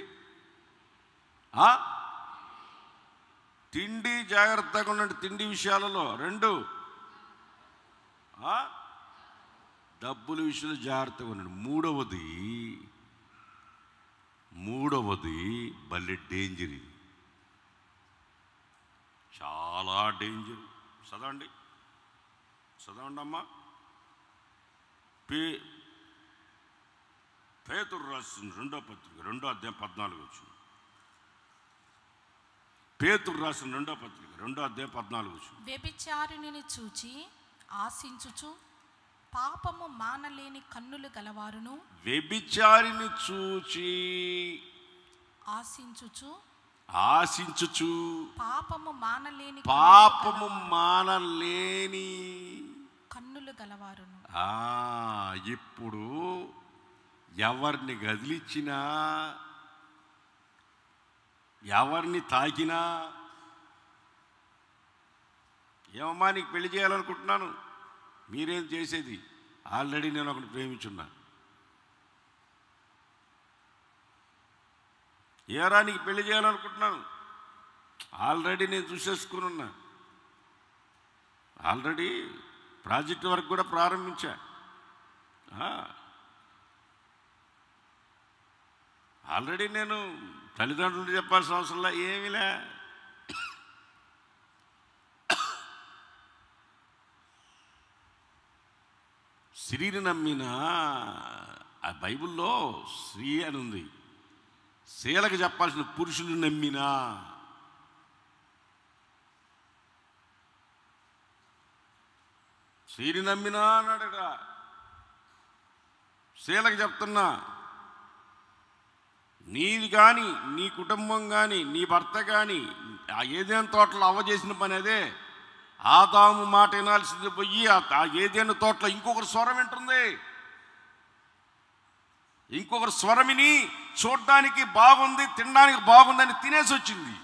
తిండి జాగ్రత్తగా ఉండండి తిండి విషయాలలో రెండు డబ్బుల విషయంలో జాగ్రత్తగా ఉన్నాడు మూడవది మూడవది భలే డేంజర్ చాలా డేంజర్ చదవండి చదవండి అమ్మా పే పేతురు రాసిన రెండో పత్రిక రెండో అధ్యాయం పద్నాలుగు వచ్చు పేతురు రాసిన రెండో పత్రిక రెండో అధ్యాయం పద్నాలుగు వచ్చింది వ్యభిచారిణిని చూచి ఆశించుచు పాపము మానలేని కన్నులు గలవారును వ్యభిచారిని చూచి ఆశించుచు ఆశించుచు పాపము మానలేని పాపము మానలేని కన్నులు గలవారును ఆ ఇప్పుడు ఎవరిని గదిలిచ్చినా ఎవరిని తాకినా ఏమమ్మా నీకు పెళ్లి చేయాలనుకుంటున్నాను మీరేం చేసేది ఆల్రెడీ నేను ఒకటి ప్రేమించున్నా ఏరా పెళ్లి చేయాలనుకుంటున్నాను ఆల్రెడీ నేను చూసేసుకుని ఉన్నా ఆల్రెడీ ప్రాజెక్ట్ వర్క్ కూడా ప్రారంభించా ఆల్రెడీ నేను తల్లిదండ్రులు చెప్పాల్సిన అవసరంలా ఏమిలే స్త్రీని నమ్మిన ఆ బైబుల్లో స్త్రీ అని ఉంది స్త్రీలకు చెప్పాల్సిన పురుషుని నమ్మినా స్త్రీని నమ్మినా అన్నాడు స్త్రీలకు చెప్తున్నా నీది కానీ నీ కుటుంబం కానీ నీ భర్త కానీ ఏదైనా తోటలో అవ్వ చేసిన పని అదే ఆదాము మాట వినాల్సింది పోయి ఆ ఏదైనా తోటలో ఇంకొకరు స్వరం వింటుంది ఇంకొకరు స్వరమిని చూడడానికి బాగుంది తినడానికి బాగుందని తినేసి వచ్చింది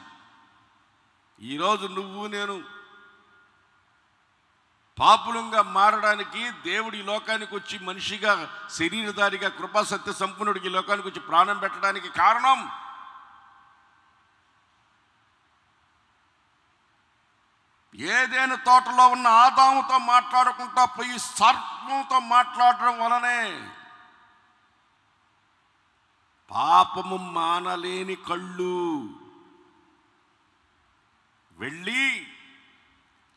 ఈరోజు నువ్వు నేను పాపులంగా మారడానికి దేవుడి లోకానికి వచ్చి మనిషిగా శరీరధారిగా కృపా సత్య సంపన్నుడికి లోకానికి వచ్చి ప్రాణం పెట్టడానికి కారణం ఏదైనా తోటలో ఉన్న ఆదాముతో మాట్లాడుకుంటా పోయి సర్పంతో మాట్లాడడం వలనే పాపము మానలేని కళ్ళు వెళ్ళి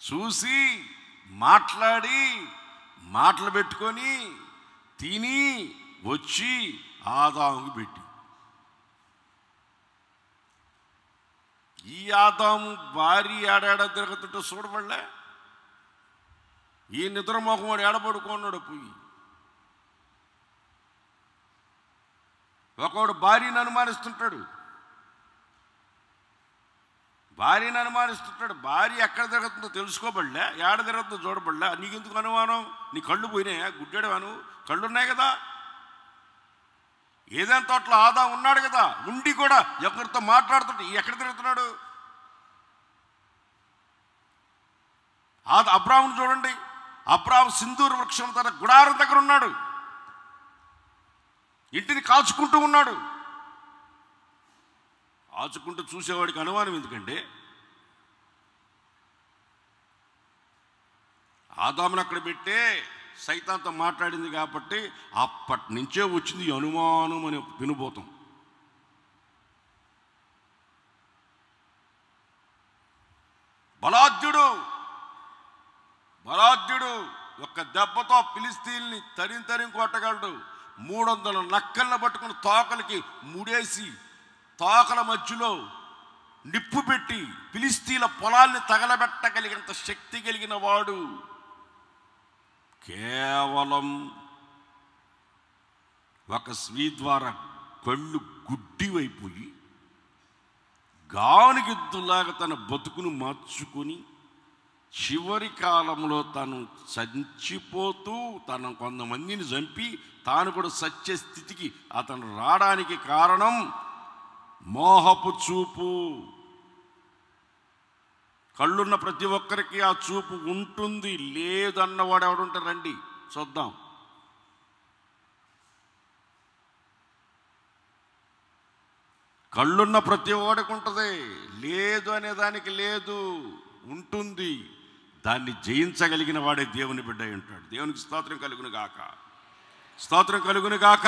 చూసి మాట్లాడి మాటలు పెట్టుకొని తిని వచ్చి ఆదాము పెట్టి ఈ ఆదాము ಭಾರಿ ಆಡಾಡ ತಿರಗತಿಟ್ಟು చూడబడలే ఈ వాడు ఏడబడుకున్నాడు పోయి ఒకడు భార్యను అనుమానిస్తుంటాడు భార్యను అనుమానిస్తుంటాడు భార్య ఎక్కడ తిరుగుతుందో తెలుసుకోబడలే ఏడ తిరుగుతుందో చూడబడలే నీకెందుకు అనుమానం నీ కళ్ళు పోయినాయా గుడ్డాడు అను కళ్ళు ఉన్నాయి కదా ఏదైనా తోటలో ఆదా ఉన్నాడు కదా ఉండి కూడా ఎవరితో మాట్లాడుతుంటే ఎక్కడ తిరుగుతున్నాడు ఆదా అబ్రాహ్ను చూడండి అబ్రాహ్ సింధూర్ వృక్షం తన గుడారం దగ్గర ఉన్నాడు ఇంటిని కాల్చుకుంటూ ఉన్నాడు కాల్చుకుంటూ చూసేవాడికి అనుమానం ఎందుకంటే ఆదామును అక్కడ పెట్టే సైతాంతో మాట్లాడింది కాబట్టి అప్పటి నుంచే వచ్చింది అనుమానం అనే వినుబోతం బలాద్యుడు బలాద్యుడు ఒక దెబ్బతో పిలిస్తీల్ని తరిం తరిం కొట్టగలడు మూడు వందల నక్కలను పట్టుకుని తోకలకి ముడేసి తోకల మధ్యలో నిప్పు పెట్టి పిలిస్తీల పొలాల్ని తగలబెట్టగలిగినంత శక్తి కలిగిన వాడు కేవలం ఒక స్వీ ద్వారా కళ్ళు గుడ్డివైపోయి గానిగిద్దులాగా తన బతుకును మార్చుకొని చివరి కాలంలో తను చచ్చిపోతూ తను కొంతమందిని చంపి తాను కూడా సచ్చే స్థితికి అతను రావడానికి కారణం మోహపు చూపు కళ్ళున్న ప్రతి ఒక్కరికి ఆ చూపు ఉంటుంది లేదన్నవాడు ఎవడుంటారు రండి చూద్దాం కళ్ళున్న ప్రతి ఓడకు ఉంటుంది లేదు అనే దానికి లేదు ఉంటుంది దాన్ని జయించగలిగిన వాడే దేవుని బిడ్డ ఉంటాడు దేవునికి స్తోత్రం కలుగును గాక స్తోత్రం కలుగును గాక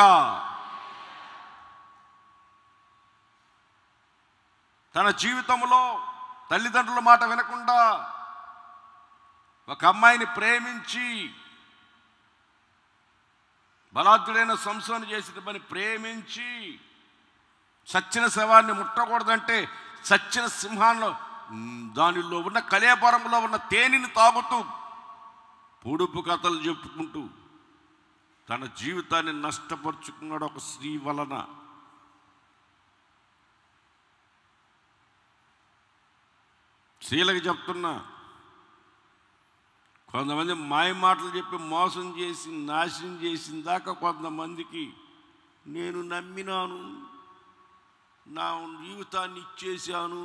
తన జీవితంలో తల్లిదండ్రుల మాట వినకుండా ఒక అమ్మాయిని ప్రేమించి బలాద్రుడైన సంశోధన చేసిన పని ప్రేమించి సచ్చిన శవాన్ని ముట్టకూడదంటే సచ్చిన సింహాన్ని దానిలో ఉన్న కలేపరంలో ఉన్న తేనెని తాగుతూ పొడుపు కథలు చెప్పుకుంటూ తన జీవితాన్ని నష్టపరుచుకున్నాడు ఒక స్త్రీ వలన స్త్రీలకు చెప్తున్నా కొంతమంది మాయ మాటలు చెప్పి మోసం చేసి నాశనం చేసిన దాకా కొంతమందికి నేను నమ్మినాను నా జీవితాన్ని ఇచ్చేశాను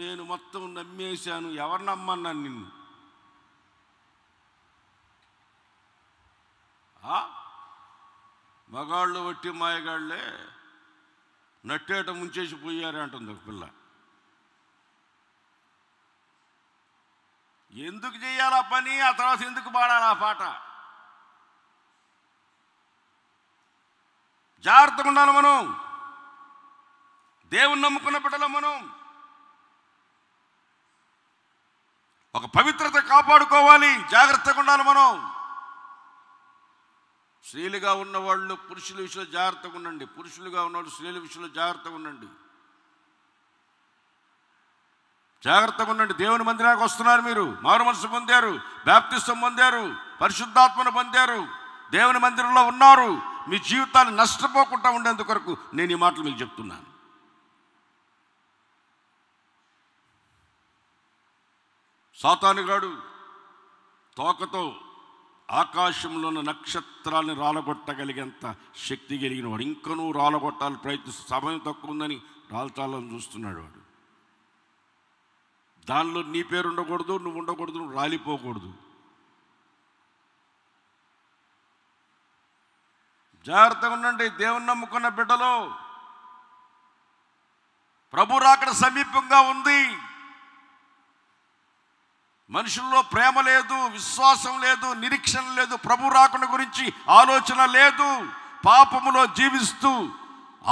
నేను మొత్తం నమ్మేశాను ఎవరు నమ్మన్నాను నిన్ను మగాళ్ళు వట్టి మాయగాళ్ళే నట్టేట ముంచేసి పోయారంటుంది అంటుంది ఒక పిల్ల ఎందుకు చేయాలా పని ఆ తర్వాత ఎందుకు పాడాలి ఆ పాట జాగ్రత్తగా ఉండాలి మనం దేవుని నమ్ముకున్న బిడ్డలం మనం ఒక పవిత్రత కాపాడుకోవాలి జాగ్రత్తగా ఉండాలి మనం స్త్రీలుగా ఉన్నవాళ్ళు పురుషుల విషయంలో జాగ్రత్తగా ఉండండి పురుషులుగా ఉన్నవాళ్ళు స్త్రీల విషయంలో జాగ్రత్తగా ఉండండి జాగ్రత్తగా ఉండండి దేవుని మందిరానికి వస్తున్నారు మీరు మారు మనసు పొందారు బ్యాప్తిస్తం పొందారు పరిశుద్ధాత్మను పొందారు దేవుని మందిరంలో ఉన్నారు మీ జీవితాన్ని నష్టపోకుండా ఉండేందుకొరకు నేను ఈ మాటలు మీకు చెప్తున్నాను సాతానుగాడు తోకతో ఆకాశంలో ఉన్న నక్షత్రాన్ని రాలగొట్టగలిగేంత శక్తి కలిగిన వాడు ఇంకనూ రాలగొట్టాలని ప్రయత్నిస్తూ సమయం తక్కువ ఉందని రాల్చాలని చూస్తున్నాడు వాడు దానిలో నీ పేరు ఉండకూడదు నువ్వు ఉండకూడదు నువ్వు రాలిపోకూడదు జాగ్రత్తగా ఉండండి దేవుని నమ్ముకున్న బిడ్డలో ప్రభు రాకడ సమీపంగా ఉంది మనుషుల్లో ప్రేమ లేదు విశ్వాసం లేదు నిరీక్షణ లేదు ప్రభు రాకుండా గురించి ఆలోచన లేదు పాపములో జీవిస్తూ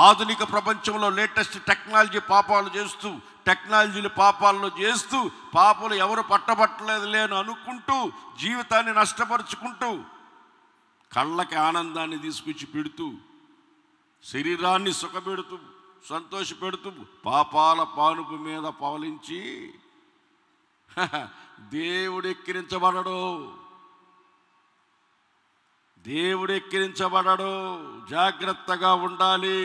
ఆధునిక ప్రపంచంలో లేటెస్ట్ టెక్నాలజీ పాపాలు చేస్తూ టెక్నాలజీలు పాపాల్లో చేస్తూ పాపలు ఎవరు పట్టబట్టలేదు లేని అనుకుంటూ జీవితాన్ని నష్టపరుచుకుంటూ కళ్ళకి ఆనందాన్ని తీసుకొచ్చి పెడుతూ శరీరాన్ని సుఖపెడుతూ సంతోషపెడుతూ పాపాల పానుపు మీద పవలించి [LAUGHS] దేవుడు ఎక్కిరించబడడు దేవుడు ఎక్కిరించబడడు జాగ్రత్తగా ఉండాలి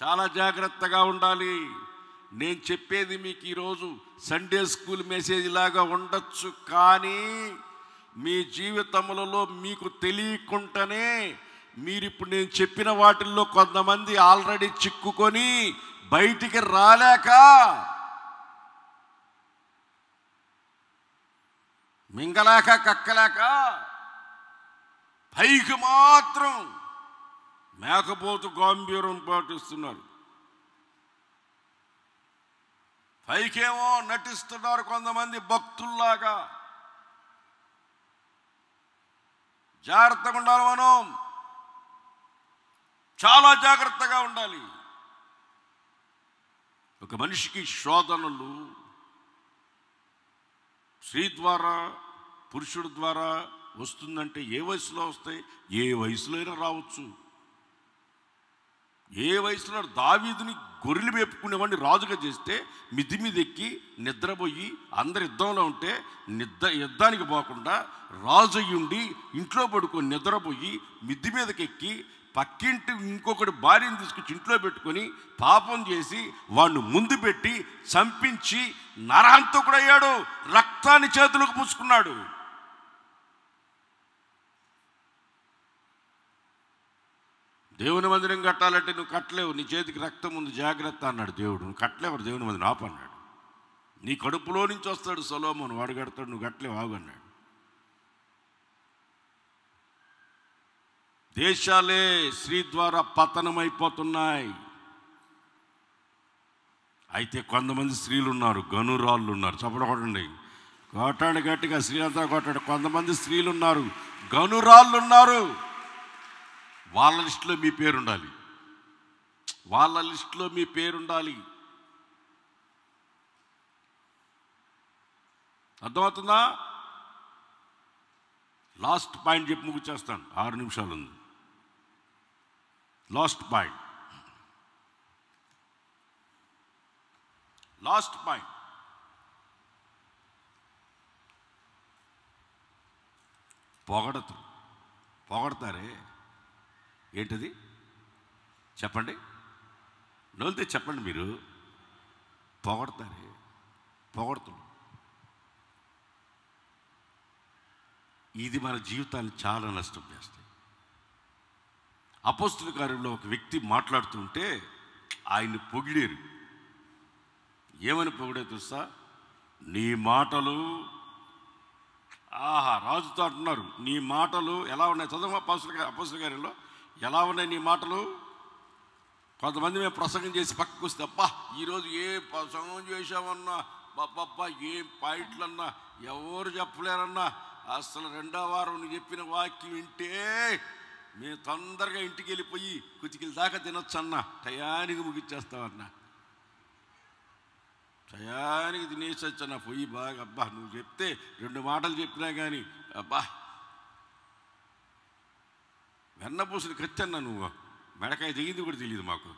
చాలా జాగ్రత్తగా ఉండాలి నేను చెప్పేది మీకు ఈరోజు సండే స్కూల్ మెసేజ్ లాగా ఉండొచ్చు కానీ మీ జీవితములలో మీకు తెలియకుండానే మీరు ఇప్పుడు నేను చెప్పిన వాటిల్లో కొంతమంది ఆల్రెడీ చిక్కుకొని బయటికి రాలేక మింగలేక కక్కలేక పైకి మాత్రం మేకపోతు గాంభీర్యం పాటిస్తున్నారు పైకేమో నటిస్తున్నారు కొంతమంది భక్తుల్లాగా జాగ్రత్తగా ఉండాలి మనం చాలా జాగ్రత్తగా ఉండాలి ఒక మనిషికి శోధనలు స్త్రీ ద్వారా పురుషుడి ద్వారా వస్తుందంటే ఏ వయసులో వస్తాయి ఏ వయసులో అయినా రావచ్చు ఏ వయసులో దావీదుని గొర్రెలు మేపుకునేవాడిని రాజుగా చేస్తే మిది మీద ఎక్కి నిద్రపోయి అందరి యుద్ధంలో ఉంటే నిద్ర యుద్ధానికి పోకుండా రాజు అయ్యుండి ఇంట్లో పడుకొని నిద్రపోయి మిద్ది మీదకి ఎక్కి పక్కింటి ఇంకొకటి భార్యను తీసుకొచ్చి ఇంట్లో పెట్టుకొని పాపం చేసి వాడిని ముందు పెట్టి చంపించి అయ్యాడు రక్తాన్ని చేతులకు పూసుకున్నాడు దేవుని మందిరం కట్టాలంటే నువ్వు కట్టలేవు నీ చేతికి రక్తం ఉంది జాగ్రత్త అన్నాడు దేవుడు నువ్వు కట్టలేవు దేవుని మందిరం ఆపు అన్నాడు నీ కడుపులో నుంచి వస్తాడు సొలోమోను వాడు కడతాడు నువ్వు కట్టలేవు ఆగు అన్నాడు దేశాలే స్త్రీ ద్వారా పతనమైపోతున్నాయి అయితే కొంతమంది స్త్రీలు ఉన్నారు గనురాళ్ళు ఉన్నారు చెప్పడకూడండి కొట్టాడు గట్టిగా స్త్రీ అంతా కొట్టాడు కొంతమంది స్త్రీలు ఉన్నారు గనురాళ్ళు ఉన్నారు వాళ్ళ లిస్టులో మీ పేరు ఉండాలి వాళ్ళ లిస్టులో మీ పేరు ఉండాలి అర్థమవుతుందా లాస్ట్ పాయింట్ చెప్పి ముగ్గు చేస్తాను ఆరు నిమిషాలు ఉంది లాస్ట్ పాయింట్ లాస్ట్ పాయింట్ పొగడతారు పొగడతారే ఏంటిది చెప్పండి నోలితే చెప్పండి మీరు పొగడతారే పొగడతాడు ఇది మన జీవితాన్ని చాలా నష్టం చేస్తాయి అపోస్తుల కార్యంలో ఒక వ్యక్తి మాట్లాడుతుంటే ఆయన్ని పొగిడేరు ఏమని పొగిడే తెలుసా నీ మాటలు ఆహా రాజుతో అంటున్నారు నీ మాటలు ఎలా ఉన్నాయి చదవ అపోస్తుల అపోస్తుల కార్యంలో ఎలా ఉన్నాయి నీ మాటలు కొంతమంది మేము ప్రసంగం చేసి పక్కకు వస్తే అబ్బా ఈరోజు ఏ ప్రసంగం చేసామన్నా బాబ్బా ఏం అన్నా ఎవరు చెప్పలేరన్నా అసలు రెండో వారం నువ్వు చెప్పిన వాక్యం వింటే మేము తొందరగా ఇంటికి వెళ్ళిపోయి కుచికిల దాకా తినొచ్చు అన్నా టయానికి ముగిచ్చేస్తావన్నా టయానికి తినేసొచ్చన్న పోయి బాగా అబ్బా నువ్వు చెప్తే రెండు మాటలు చెప్పినా కానీ అబ్బా వెన్నపూసిన కత్తి అన్నా నువ్వు మెడకాయ దిగింది కూడా తెలియదు మాకు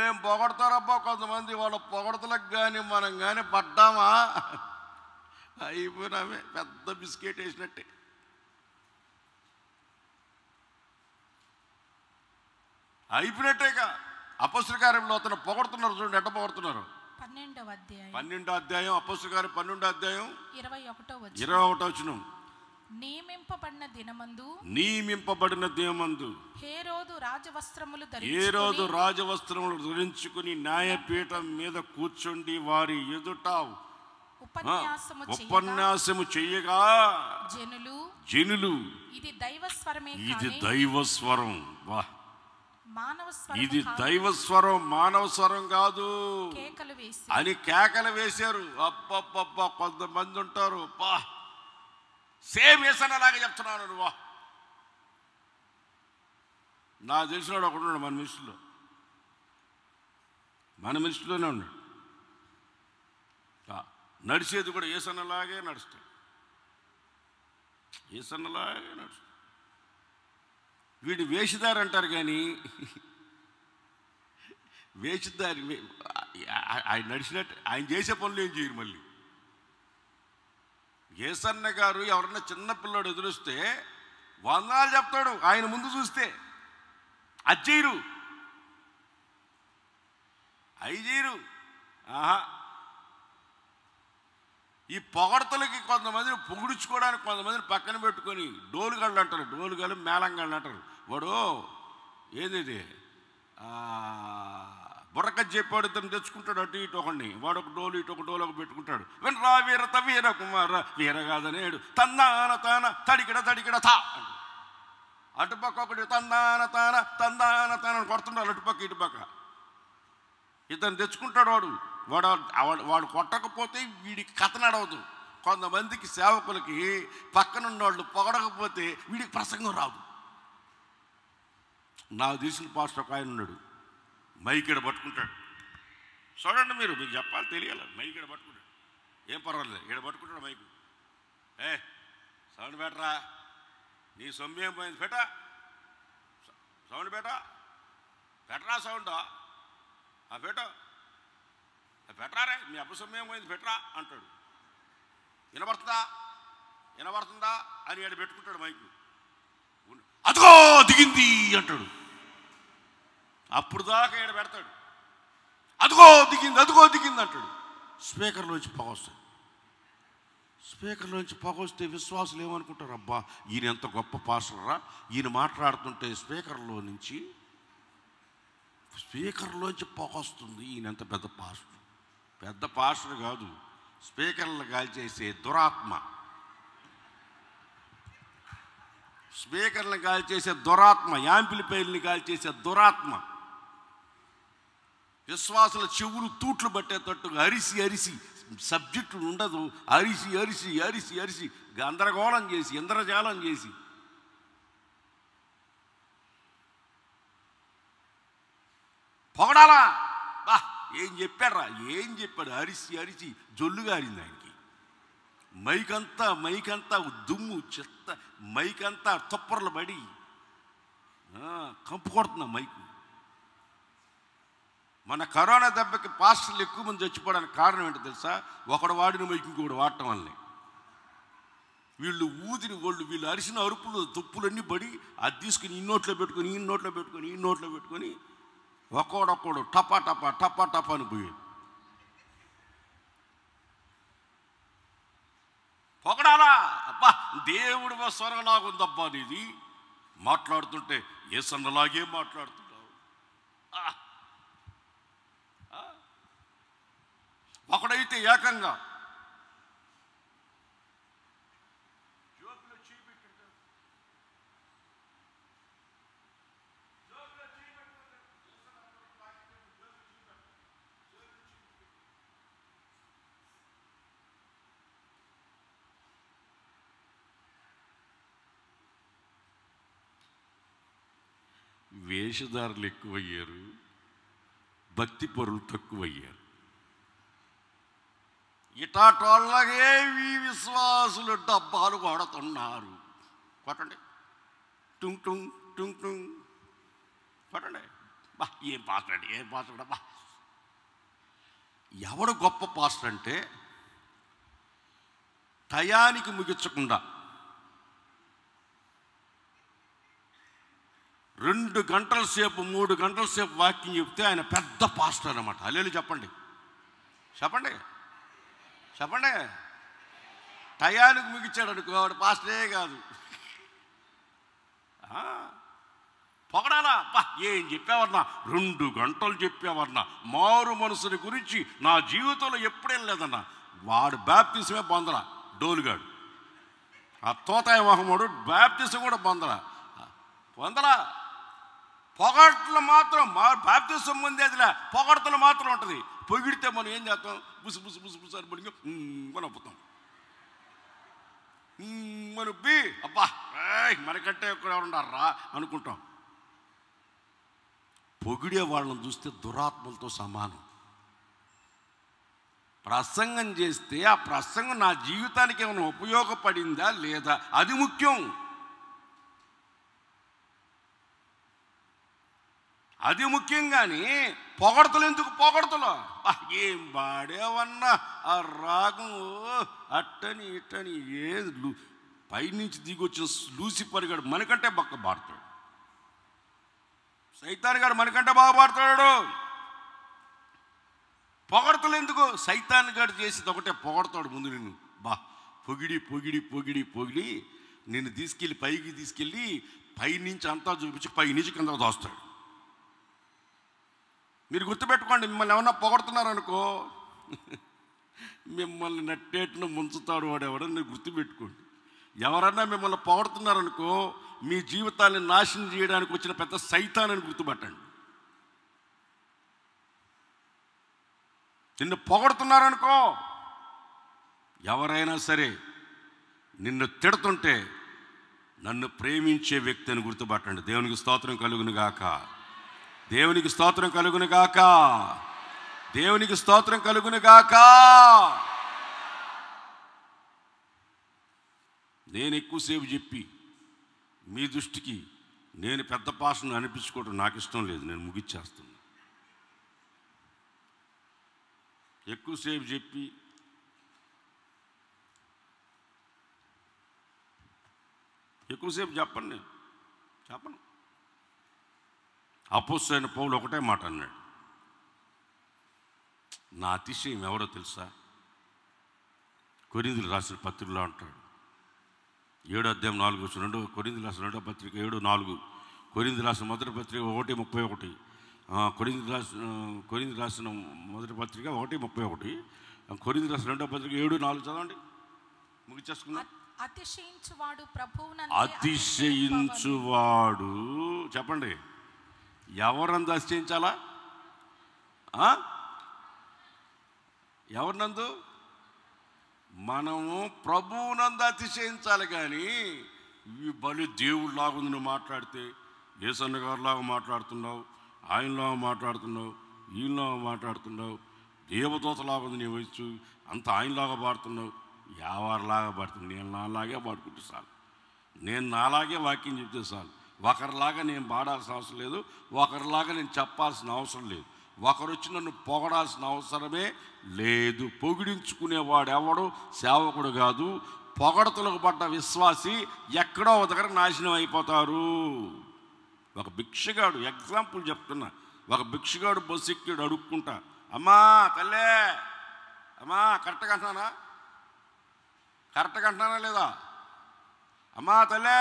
ఏం పొగడతారబ్బా కొంతమంది వాళ్ళ పొగడతలకు కానీ మనం కానీ పడ్డామా అయిపోయినామే పెద్ద బిస్కెట్ వేసినట్టే అయిపోయినట్టేగా అపశ్రకార్యంలో కార్యంలో అతను పొగడుతున్నారు చూడండి ఎట్ట పొగడుతున్నారు పన్నెండో అధ్యాయం పన్నెండో అధ్యాయం అపస్సు పన్నెండో అధ్యాయం ఇరవై ఒకటో ఇరవై ఒకటో వచ్చినాం నియమింపబడిన దినమందు నియమింపబడిన దినమందు హేరోదు రాజవస్త్రములు హేరోదు రాజవస్త్రములు ధరించుకుని న్యాయపీఠం మీద కూర్చుండి వారి ఎదుట ఉపన్యాసము చేయగా జనులు జనులు ఇది దైవ స్వరమే ఇది దైవ స్వరం వా ఇది దైవ స్వరం మానవ స్వరం కాదు అని కేకలు వేశారు అబ్బబ్బబ్బా కొంతమంది ఉంటారు అబ్బా సేమ్ వేసాను అలాగే చెప్తున్నాను నువ్వు నా తెలిసిన ఒకడు ఒకడున్నాడు మన మనిషిలో మన మనిషిలోనే ఉన్నాడు నడిచేది కూడా ఏసన్నలాగే నడుస్తాడు ఏసన్నలాగే నడుస్తాడు వీడు వేషిదారు అంటారు కానీ వేషధారి ఆయన నడిచినట్టు ఆయన చేసే పనులు ఏం చేయరు మళ్ళీ ఏసన్న గారు ఎవరన్నా చిన్నపిల్లడు ఎదురుస్తే వందనాలు చెప్తాడు ఆయన ముందు చూస్తే అజ్జీరు ఐజీరు ఆహా ఈ పొగడతలకి కొంతమందిని పొగుడుచుకోవడానికి కొంతమందిని పక్కన పెట్టుకొని గళ్ళు అంటారు డోలుగాళ్ళు మేళంగాళ్ళు అంటారు వాడు ఏది బుర్రక చెప్పాడు ఇతను తెచ్చుకుంటాడు అటు ఇటు ఒకడిని వాడు ఒక డోలు ఇటు ఒక డోలు ఒక పెట్టుకుంటాడు వెనరా వీర త వీర కుమార వీర కాదనేడు తన్నాన తాన తడికిడ తడికిడ తా అటుపక్క ఒకటి తందాన తాన తందాన తాన కొడుతున్నాడు అటుపక్క ఇటుపక్క ఇతను తెచ్చుకుంటాడు వాడు వాడు వాడు కొట్టకపోతే వీడి కథ నడవదు కొంతమందికి సేవకులకి పక్కనున్న వాళ్ళు పొగడకపోతే వీడికి ప్రసంగం రాదు నాకు తీసిన పాస్టర్ ఒక ఆయన ఉన్నాడు మైక్ ఇక్కడ పట్టుకుంటాడు చూడండి మీరు మీకు చెప్పాలి తెలియాలి మైక్ ఇక్కడ పట్టుకుంటాడు ఏం పర్వాలేదు ఇక్కడ పట్టుకుంటాడు మైక్ ఏ సౌండ్ బెటరా నీ సొమ్ము ఏం పోయింది పెట్ట సౌండ్ పెట్ట పెట్టరా సౌండ్ ఆ పెట్ట పెట్టారే మీ అప్పు అపసొమ్ము ఏం పోయింది పెట్టరా అంటాడు వినబడుతుందా వినబడుతుందా అని ఆడ పెట్టుకుంటాడు మైకు అదిగో దిగింది అంటాడు అప్పుడు దాకా ఈడ పెడతాడు అదిగో దిగింది అదిగో దిగింది అంటాడు స్పీకర్లోంచి పొగ వస్తుంది స్పీకర్లోంచి పొగ వస్తే విశ్వాసులు ఏమనుకుంటారు అబ్బా ఈయన ఎంత గొప్ప పాసరా ఈయన మాట్లాడుతుంటే స్పీకర్లో నుంచి స్పీకర్లోంచి పొగ వస్తుంది ఈయన ఎంత పెద్ద పాస్టర్ పెద్ద పాసరు కాదు స్పీకర్లు కాల్చేసే దురాత్మ స్పీకర్లు కాల్చేసే దురాత్మ యాంపిలిపైల్ని కాల్చేసే దురాత్మ విశ్వాసుల చెవులు తూట్లు పట్టేటట్టుగా అరిసి అరిసి సబ్జెక్టు ఉండదు అరిసి అరిసి అరిసి అరిసి గందరగోళం చేసి ఇంద్రజాలం చేసి పొగడాలా బా ఏం చెప్పాడ్రా ఏం చెప్పాడు అరిసి అరిసి జొల్లుగా అరింది ఆయనకి మైకంతా మైకంతా దుమ్ము చెత్త మైకంతా తొప్పర్లు పడి కంపు కొడుతున్నా మైకు మన కరోనా దెబ్బకి పాస్టర్లు ఎక్కువ మంది చచ్చిపోవడానికి కారణం ఏంటో తెలుసా ఒకడు వాడిన మీకు ఇంకొకటి వాడటం వల్లనే వీళ్ళు ఊదిని వాళ్ళు వీళ్ళు అరిసిన అరుపులు తుప్పులన్నీ పడి అది తీసుకుని ఈ నోట్లో పెట్టుకొని ఈ నోట్లో పెట్టుకొని ఈ నోట్లో పెట్టుకొని ఒక్కోడొక్కడు టపా టపా టపా టపా అని పోయేది పొగడాలా అబ్బా దేవుడి స్వరలాగుందబ్బా నీది మాట్లాడుతుంటే ఏ సన్నలాగే మాట్లాడుతున్నావు అక్కడైతే ఏకంగా వేషధారులు ఎక్కువయ్యారు భక్తి పరులు తక్కువయ్యారు ఇటాటోళ్ళకే ఈ విశ్వాసులు డబ్బాలు కొడుతున్నారు కొట్టండి టుంగ్ టుంగ్ టుంగ్ టుంగ్ కొట్టండి బా ఏం పాస్టర్ అండి ఏం పాస్టర్ బా ఎవడు గొప్ప పాస్టర్ అంటే టయానికి ముగించకుండా రెండు గంటల సేపు మూడు గంటల సేపు వాకింగ్ చెప్తే ఆయన పెద్ద పాస్టర్ అనమాట అల్లెలు చెప్పండి చెప్పండి చెప్పండి టయానికి ముగించాడు అనుకో పాస్టే పాస్టరే కాదు పొగడాలా అబ్బా ఏం చెప్పేవన్నా రెండు గంటలు చెప్పేవన్నా మారు మనసుని గురించి నా జీవితంలో ఎప్పుడేం లేదన్నా వాడు బ్యాప్తిసమే పొందరా డోలుగాడు ఆ తోతాయ మహమ్మడు బ్యాప్తిసం కూడా పొందరా పొందరా పొగడ్తలు మాత్రం మా బాప్తిజం ముందే అదిలా పొగడ్తలు మాత్రం ఉంటుంది పొగిడితే మనం ఏం చేస్తాం బుసు బుసు బుసు బుసు అని పొడిగి మనం అప్పుతాం మనం బి అబ్బా మనకంటే ఎవరుండారా అనుకుంటాం పొగిడే వాళ్ళని చూస్తే దురాత్మలతో సమానం ప్రసంగం చేస్తే ఆ ప్రసంగం నా జీవితానికి ఏమైనా ఉపయోగపడిందా లేదా అది ముఖ్యం అది ముఖ్యం కానీ పొగడతలు ఎందుకు పొగడతలు ఏం వాడేవన్నా ఆ రాగం అట్టని ఇట్టని ఏది పైనుంచి దిగొచ్చిన లూసి పరిగాడు మనకంటే బక్క పాడతాడు సైతాన్ గారు మనకంటే బాగా పాడతాడు పొగడతలు ఎందుకు సైతాన్ గారు చేసింది ఒకటే పొగడతాడు ముందు నిన్ను బా పొగిడి పొగిడి పొగిడి పొగిడి నిన్ను తీసుకెళ్ళి పైకి తీసుకెళ్ళి పైనుంచి అంతా చూపించి పైనుంచి కింద దోస్తాడు మీరు గుర్తుపెట్టుకోండి మిమ్మల్ని ఏమన్నా పొగడుతున్నారనుకో మిమ్మల్ని నట్టేటను ముంచుతాడు వాడు ఎవడని గుర్తుపెట్టుకోండి ఎవరన్నా మిమ్మల్ని పొగడుతున్నారనుకో మీ జీవితాన్ని నాశనం చేయడానికి వచ్చిన పెద్ద సైతానని గుర్తుపట్టండి నిన్ను పొగడుతున్నారనుకో ఎవరైనా సరే నిన్ను తిడుతుంటే నన్ను ప్రేమించే వ్యక్తిని గుర్తుపట్టండి దేవునికి స్తోత్రం కలుగునుగాక దేవునికి స్తోత్రం కలుగును గాక దేవునికి స్తోత్రం కలుగును గాక నేను ఎక్కువసేపు చెప్పి మీ దృష్టికి నేను పెద్ద పాషను అనిపించుకోవడం నాకు ఇష్టం లేదు నేను ముగిచ్చేస్తున్నా ఎక్కువసేపు చెప్పి ఎక్కువసేపు చెప్పండి నేను చెప్పను అపోసైన పౌలు ఒకటే మాట అన్నాడు నా అతిశయం ఎవరో తెలుసా కొరిందులు రాసిన పత్రికలో అంటాడు ఏడో అధ్యాయం నాలుగు వచ్చిన రెండో కొరిందులు రాసిన రెండో పత్రిక ఏడు నాలుగు కొరింది రాసిన మొదటి పత్రిక ఒకటి ముప్పై ఒకటి కొరింది రాసిన కొరింది రాసిన మొదటి పత్రిక ఒకటి ముప్పై ఒకటి కొరింది రాసిన రెండో పత్రిక ఏడు నాలుగు చదవండి ముగిచేసుకుందాం అతిశయించువాడు ప్రభువు అతిశయించువాడు చెప్పండి ఎవరిని దర్శించాలా చేయించాలా ఎవరినందు మనము ప్రభువునందు అతిశయించాలి కానీ ఈ బలి దేవుడిలాగుంది నువ్వు మాట్లాడితే గారిలాగా మాట్లాడుతున్నావు ఆయనలాగా మాట్లాడుతున్నావు ఈయనలాగా మాట్లాడుతున్నావు దేవదూతలాగా ఉంది నీ వయసు అంత ఆయనలాగా పాడుతున్నావు యావారిలాగా పాడుతుంది నేను నాలాగే పాడుకుంటే చాలు నేను నాలాగే వాక్యం చెప్తే చాలు ఒకరిలాగా నేను పాడాల్సిన అవసరం లేదు ఒకరిలాగా నేను చెప్పాల్సిన అవసరం లేదు వచ్చి నన్ను పొగడాల్సిన అవసరమే లేదు పొగిడించుకునేవాడు ఎవడు సేవకుడు కాదు పొగడతలకు పడ్డ విశ్వాసి ఎక్కడో ఒక దగ్గర నాశనం అయిపోతారు ఒక భిక్షగాడు ఎగ్జాంపుల్ చెప్తున్నా ఒక భిక్షగాడు బస్సు ఎక్కాడు అడుక్కుంటా అమ్మా తల్లే అమ్మా కరెక్ట్గా అంటున్నానా కరెక్ట్గా అంటున్నానా లేదా అమ్మా తల్లే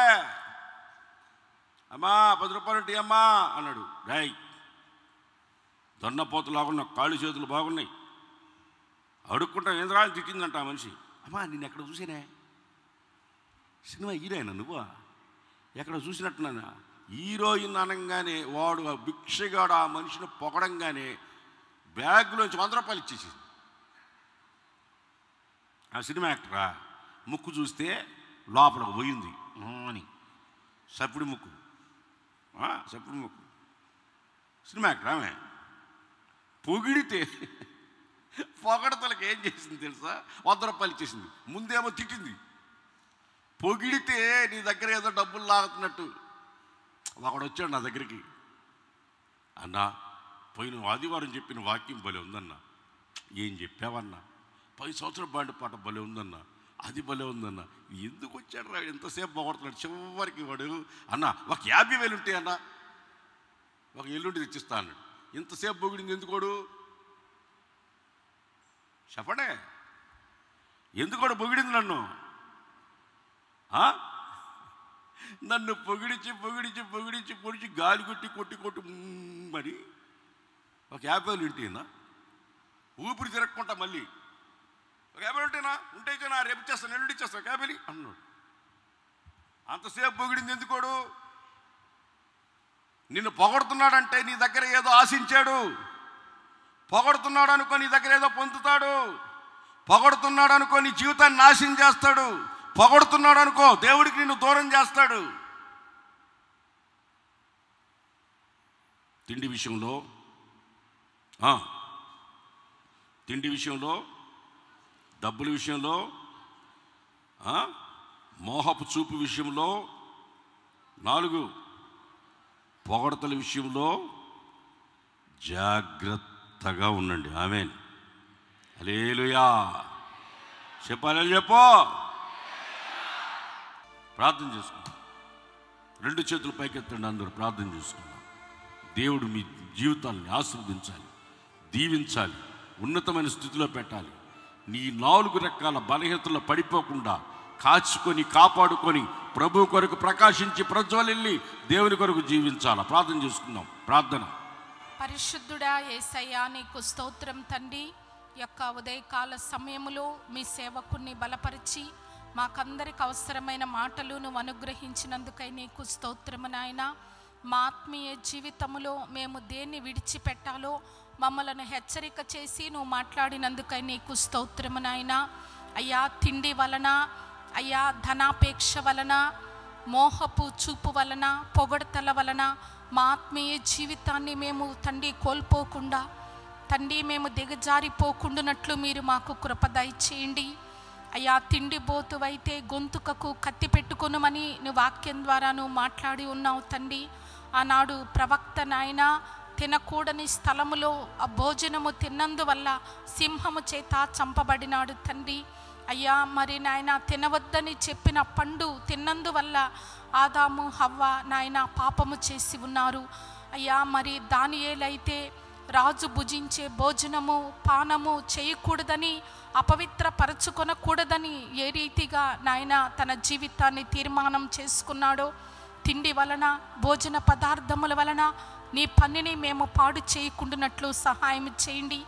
అమ్మా పది రూపాయలు టీ అమ్మా అన్నాడు రాయ్ దొన్నపోతలు బాగున్నావు కాళ్ళు చేతులు బాగున్నాయి అడుక్కుంటా ఇంద్రాలు తిట్టిందంట ఆ మనిషి అమ్మా నేను ఎక్కడ చూసానే సినిమా హీరోయినా నువ్వు ఎక్కడ చూసినట్టున్నానా హీరోయిన్ అనగానే వాడు ఆ భిక్షగాడు ఆ మనిషిని పొగడంగానే బ్యాగ్లోంచి వంద రూపాయలు ఇచ్చేసింది ఆ సినిమా యాక్టరా ముక్కు చూస్తే లోపల పోయింది అని సప్పుడు ముక్కు చెప్పుడుముక్కు సినిమా రామే పొగిడితే పొగడతలకు ఏం చేసింది తెలుసా వంద రూపాయలు ఇచ్చేసింది ముందేమో తిట్టింది పొగిడితే నీ దగ్గర ఏదో డబ్బులు లాగుతున్నట్టు ఒకడు వచ్చాడు నా దగ్గరికి అన్నా పోయిన ఆదివారం చెప్పిన వాక్యం భలే ఉందన్నా ఏం చెప్పావన్నా పది సంవత్సరం బాండి పాట భలే ఉందన్నా అది భలే ఉందన్న ఎందుకు వచ్చాడు రా ఎంతసేపు బాగుడుతున్నాడు చివరికి వాడు అన్న ఒక యాభై వేలు ఉంటాయి అన్న ఒక ఎల్లుండి తెచ్చిస్తా అన్నాడు ఇంతసేపు పొగిడింది ఎందుకోడు చెప్పడే ఎందుకోడు పొగిడింది నన్ను నన్ను పొగిడించి పొగిడించి పొగిడించి పొడిచి గాలి కొట్టి కొట్టి కొట్టి మరి ఒక యాభై వేలు ఇంటినా ఊపిరి తిరగకుండా మళ్ళీ క్యాబిల్ ఉంటేనా ఉంటే నా రేపు ఇచ్చేస్తాను ఎల్లుండి ఇచ్చేస్తాను కేబిలి అన్నాడు అంతసేపు పొగిడింది ఎందుకోడు నిన్ను పొగడుతున్నాడంటే నీ దగ్గర ఏదో ఆశించాడు పొగడుతున్నాడు అనుకో నీ దగ్గర ఏదో పొందుతాడు పొగడుతున్నాడు అనుకో నీ జీవితాన్ని నాశనం చేస్తాడు పొగడుతున్నాడు అనుకో దేవుడికి నిన్ను దూరం చేస్తాడు తిండి విషయంలో తిండి విషయంలో డబ్బుల విషయంలో మోహపు చూపు విషయంలో నాలుగు పొగడతల విషయంలో జాగ్రత్తగా ఉండండి ఆమె అలేలుయా చెప్పాలని చెప్పు ప్రార్థన చేసుకుందాం రెండు చేతులు పైకెత్తండి అందరూ ప్రార్థన చేసుకుందాం దేవుడు మీ జీవితాన్ని ఆస్వాదించాలి దీవించాలి ఉన్నతమైన స్థితిలో పెట్టాలి నీ నాలుగు రకాల బలహీనతలు పడిపోకుండా కాచుకొని కాపాడుకొని ప్రభు కొరకు ప్రకాశించి ప్రజ్వలిల్లి దేవుని కొరకు జీవించాలా ప్రార్థన చేసుకుందాం ప్రార్థన పరిశుద్ధుడా ఏసయ్యా నీకు స్తోత్రం తండ్రి యొక్క ఉదయకాల సమయంలో మీ సేవకుని బలపరిచి మాకందరికి అవసరమైన మాటలు నువ్వు అనుగ్రహించినందుకై నీకు స్తోత్రము నాయన మా ఆత్మీయ జీవితంలో మేము దేన్ని విడిచిపెట్టాలో మమ్మలను హెచ్చరిక చేసి నువ్వు మాట్లాడినందుకై నీకు స్తోత్రము నాయన అయ్యా తిండి వలన అయ్యా ధనాపేక్ష వలన మోహపు చూపు వలన పొగడతల వలన మా ఆత్మీయ జీవితాన్ని మేము తండ్రి కోల్పోకుండా తండ్రి మేము దిగజారిపోకుండానట్లు మీరు మాకు కృప చేయండి అయ్యా తిండి బోతువైతే గొంతుకకు కత్తి పెట్టుకునమని నువ్వు వాక్యం ద్వారా నువ్వు మాట్లాడి ఉన్నావు తండ్రి ఆనాడు ప్రవక్త నాయన తినకూడని స్థలములో ఆ భోజనము తిన్నందువల్ల సింహము చేత చంపబడినాడు తండ్రి అయ్యా మరి నాయన తినవద్దని చెప్పిన పండు తిన్నందువల్ల ఆదాము హవ్వ నాయన పాపము చేసి ఉన్నారు అయ్యా మరి దాని ఏలైతే రాజు భుజించే భోజనము పానము చేయకూడదని అపవిత్ర పరచుకొనకూడదని ఏ రీతిగా నాయన తన జీవితాన్ని తీర్మానం చేసుకున్నాడో తిండి వలన భోజన పదార్థముల వలన నీ పనిని మేము పాడు చేయకుండానట్లు సహాయం చేయండి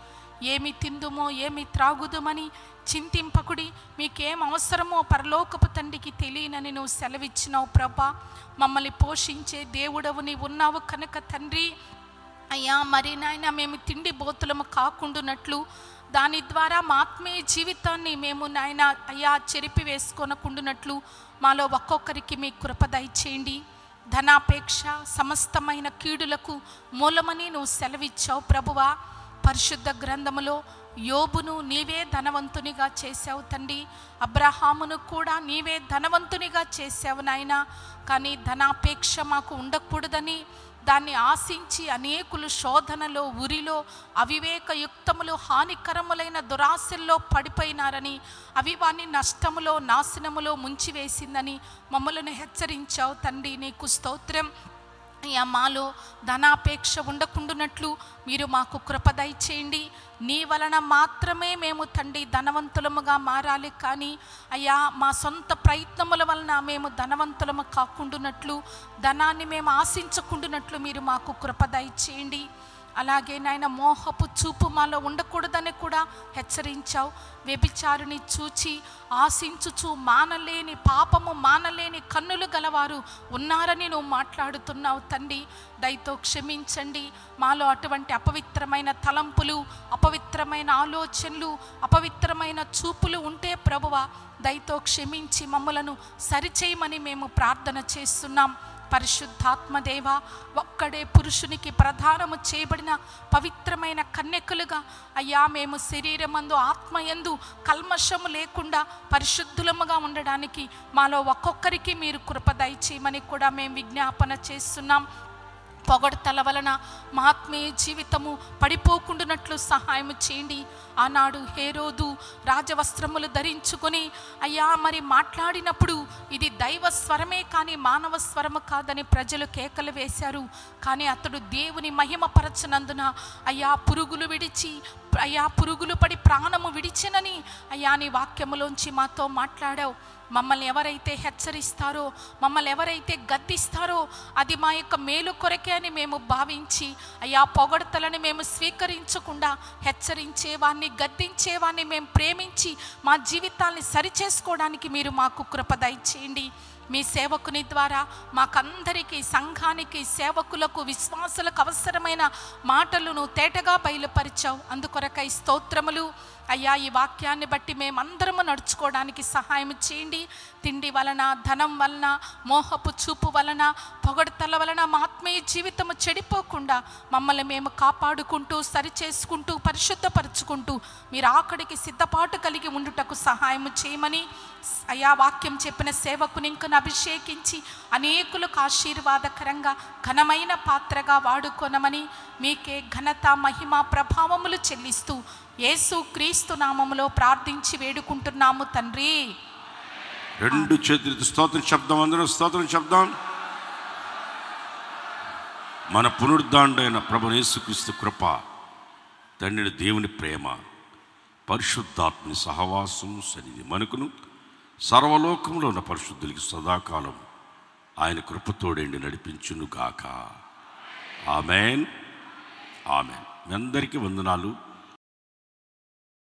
ఏమి తిందుమో ఏమి త్రాగుదుమని చింతింపకుడి మీకేం అవసరమో పరలోకపు తండ్రికి తెలియనని నువ్వు సెలవిచ్చినావు ప్రభా మమ్మల్ని పోషించే దేవుడవు నీ ఉన్నావు కనుక తండ్రి అయ్యా మరి నాయన మేము తిండి బోతులము కాకుండునట్లు దాని ద్వారా మా ఆత్మీయ జీవితాన్ని మేము నాయన అయ్యా చెరిపి వేసుకొనకుండునట్లు మాలో ఒక్కొక్కరికి మీ కృప దయచేయండి ధనాపేక్ష సమస్తమైన కీడులకు మూలమని నువ్వు సెలవిచ్చావు ప్రభువా పరిశుద్ధ గ్రంథములో యోబును నీవే ధనవంతునిగా చేశావు తండ్రి అబ్రహామును కూడా నీవే ధనవంతునిగా చేశావు నాయన కానీ ధనాపేక్ష మాకు ఉండకూడదని దాన్ని ఆశించి అనేకులు శోధనలో ఉరిలో అవివేకయుక్తములు హానికరములైన దురాశల్లో పడిపోయినారని అవి వాని నష్టములో నాశనములో ముంచివేసిందని మమ్మలను హెచ్చరించావు తండ్రి నీకు స్తోత్రం అయ్యా మాలో ధనాపేక్ష ఉండకుండునట్లు మీరు మాకు కృప దయచేయండి నీ వలన మాత్రమే మేము తండ్రి ధనవంతులముగా మారాలి కానీ అయ్యా మా సొంత ప్రయత్నముల వలన మేము ధనవంతులము కాకుండునట్లు ధనాన్ని మేము ఆశించకుండునట్లు మీరు మాకు కృప దయచేయండి అలాగే నాయన మోహపు చూపు మాలో ఉండకూడదని కూడా హెచ్చరించావు వ్యభిచారుని చూచి ఆశించుచు మానలేని పాపము మానలేని కన్నులు గలవారు ఉన్నారని నువ్వు మాట్లాడుతున్నావు తండ్రి దయతో క్షమించండి మాలో అటువంటి అపవిత్రమైన తలంపులు అపవిత్రమైన ఆలోచనలు అపవిత్రమైన చూపులు ఉంటే ప్రభువ దయతో క్షమించి మమ్మలను సరిచేయమని మేము ప్రార్థన చేస్తున్నాం పరిశుద్ధాత్మదేవ ఒక్కడే పురుషునికి ప్రధానము చేయబడిన పవిత్రమైన కన్యకులుగా అయ్యా మేము శరీరమందు ఆత్మయందు కల్మషము లేకుండా పరిశుద్ధులముగా ఉండడానికి మాలో ఒక్కొక్కరికి మీరు కృప దయచేయమని కూడా మేము విజ్ఞాపన చేస్తున్నాం పొగడతల వలన మా ఆత్మీయ జీవితము పడిపోకుండానట్లు సహాయం చేయండి ఆనాడు హేరోదు రాజవస్త్రములు ధరించుకొని అయ్యా మరి మాట్లాడినప్పుడు ఇది దైవ స్వరమే కానీ మానవ స్వరము కాదని ప్రజలు కేకలు వేశారు కానీ అతడు దేవుని మహిమపరచనందున అయ్యా పురుగులు విడిచి అయ్యా పురుగులు పడి ప్రాణము విడిచినని అయ్యా నీ వాక్యములోంచి మాతో మాట్లాడావు మమ్మల్ని ఎవరైతే హెచ్చరిస్తారో మమ్మల్ని ఎవరైతే గద్దిస్తారో అది మా యొక్క మేలు కొరకే అని మేము భావించి అయ్యా పొగడతలని మేము స్వీకరించకుండా హెచ్చరించేవాన్ని గద్దించేవాన్ని మేము ప్రేమించి మా జీవితాల్ని సరిచేసుకోవడానికి మీరు మాకు కృప చేయండి మీ సేవకుని ద్వారా మాకందరికీ సంఘానికి సేవకులకు విశ్వాసులకు అవసరమైన మాటలను తేటగా బయలుపరిచావు అందుకొరకై స్తోత్రములు అయ్యా ఈ వాక్యాన్ని బట్టి మేమందరము నడుచుకోవడానికి సహాయం చేయండి తిండి వలన ధనం వలన మోహపు చూపు వలన పొగడతల వలన మా ఆత్మీయ జీవితము చెడిపోకుండా మమ్మల్ని మేము కాపాడుకుంటూ సరిచేసుకుంటూ పరిశుద్ధపరుచుకుంటూ మీరు ఆకడికి సిద్ధపాటు కలిగి ఉండుటకు సహాయం చేయమని అయా వాక్యం చెప్పిన సేవకుని ఇంకను అభిషేకించి అనేకులకు ఆశీర్వాదకరంగా ఘనమైన పాత్రగా వాడుకోనమని మీకే ఘనత మహిమ ప్రభావములు చెల్లిస్తూ యేసు క్రీస్తు నామములో ప్రార్థించి వేడుకుంటున్నాము తండ్రి రెండు చేతులతో స్తోత్రం శబ్దం అందరం స్తోత్రం శబ్దం మన పునరుద్ధాండైన ప్రభు యేసుక్రీస్తు కృప తండ్రి దేవుని ప్రేమ పరిశుద్ధాత్మని సహవాసం సన్నిధి మనకును సర్వలోకంలో ఉన్న పరిశుద్ధులకి సదాకాలం ఆయన కృపతోడేండి నడిపించునుగాక ఆమెన్ ఆమెన్ మీ అందరికీ వందనాలు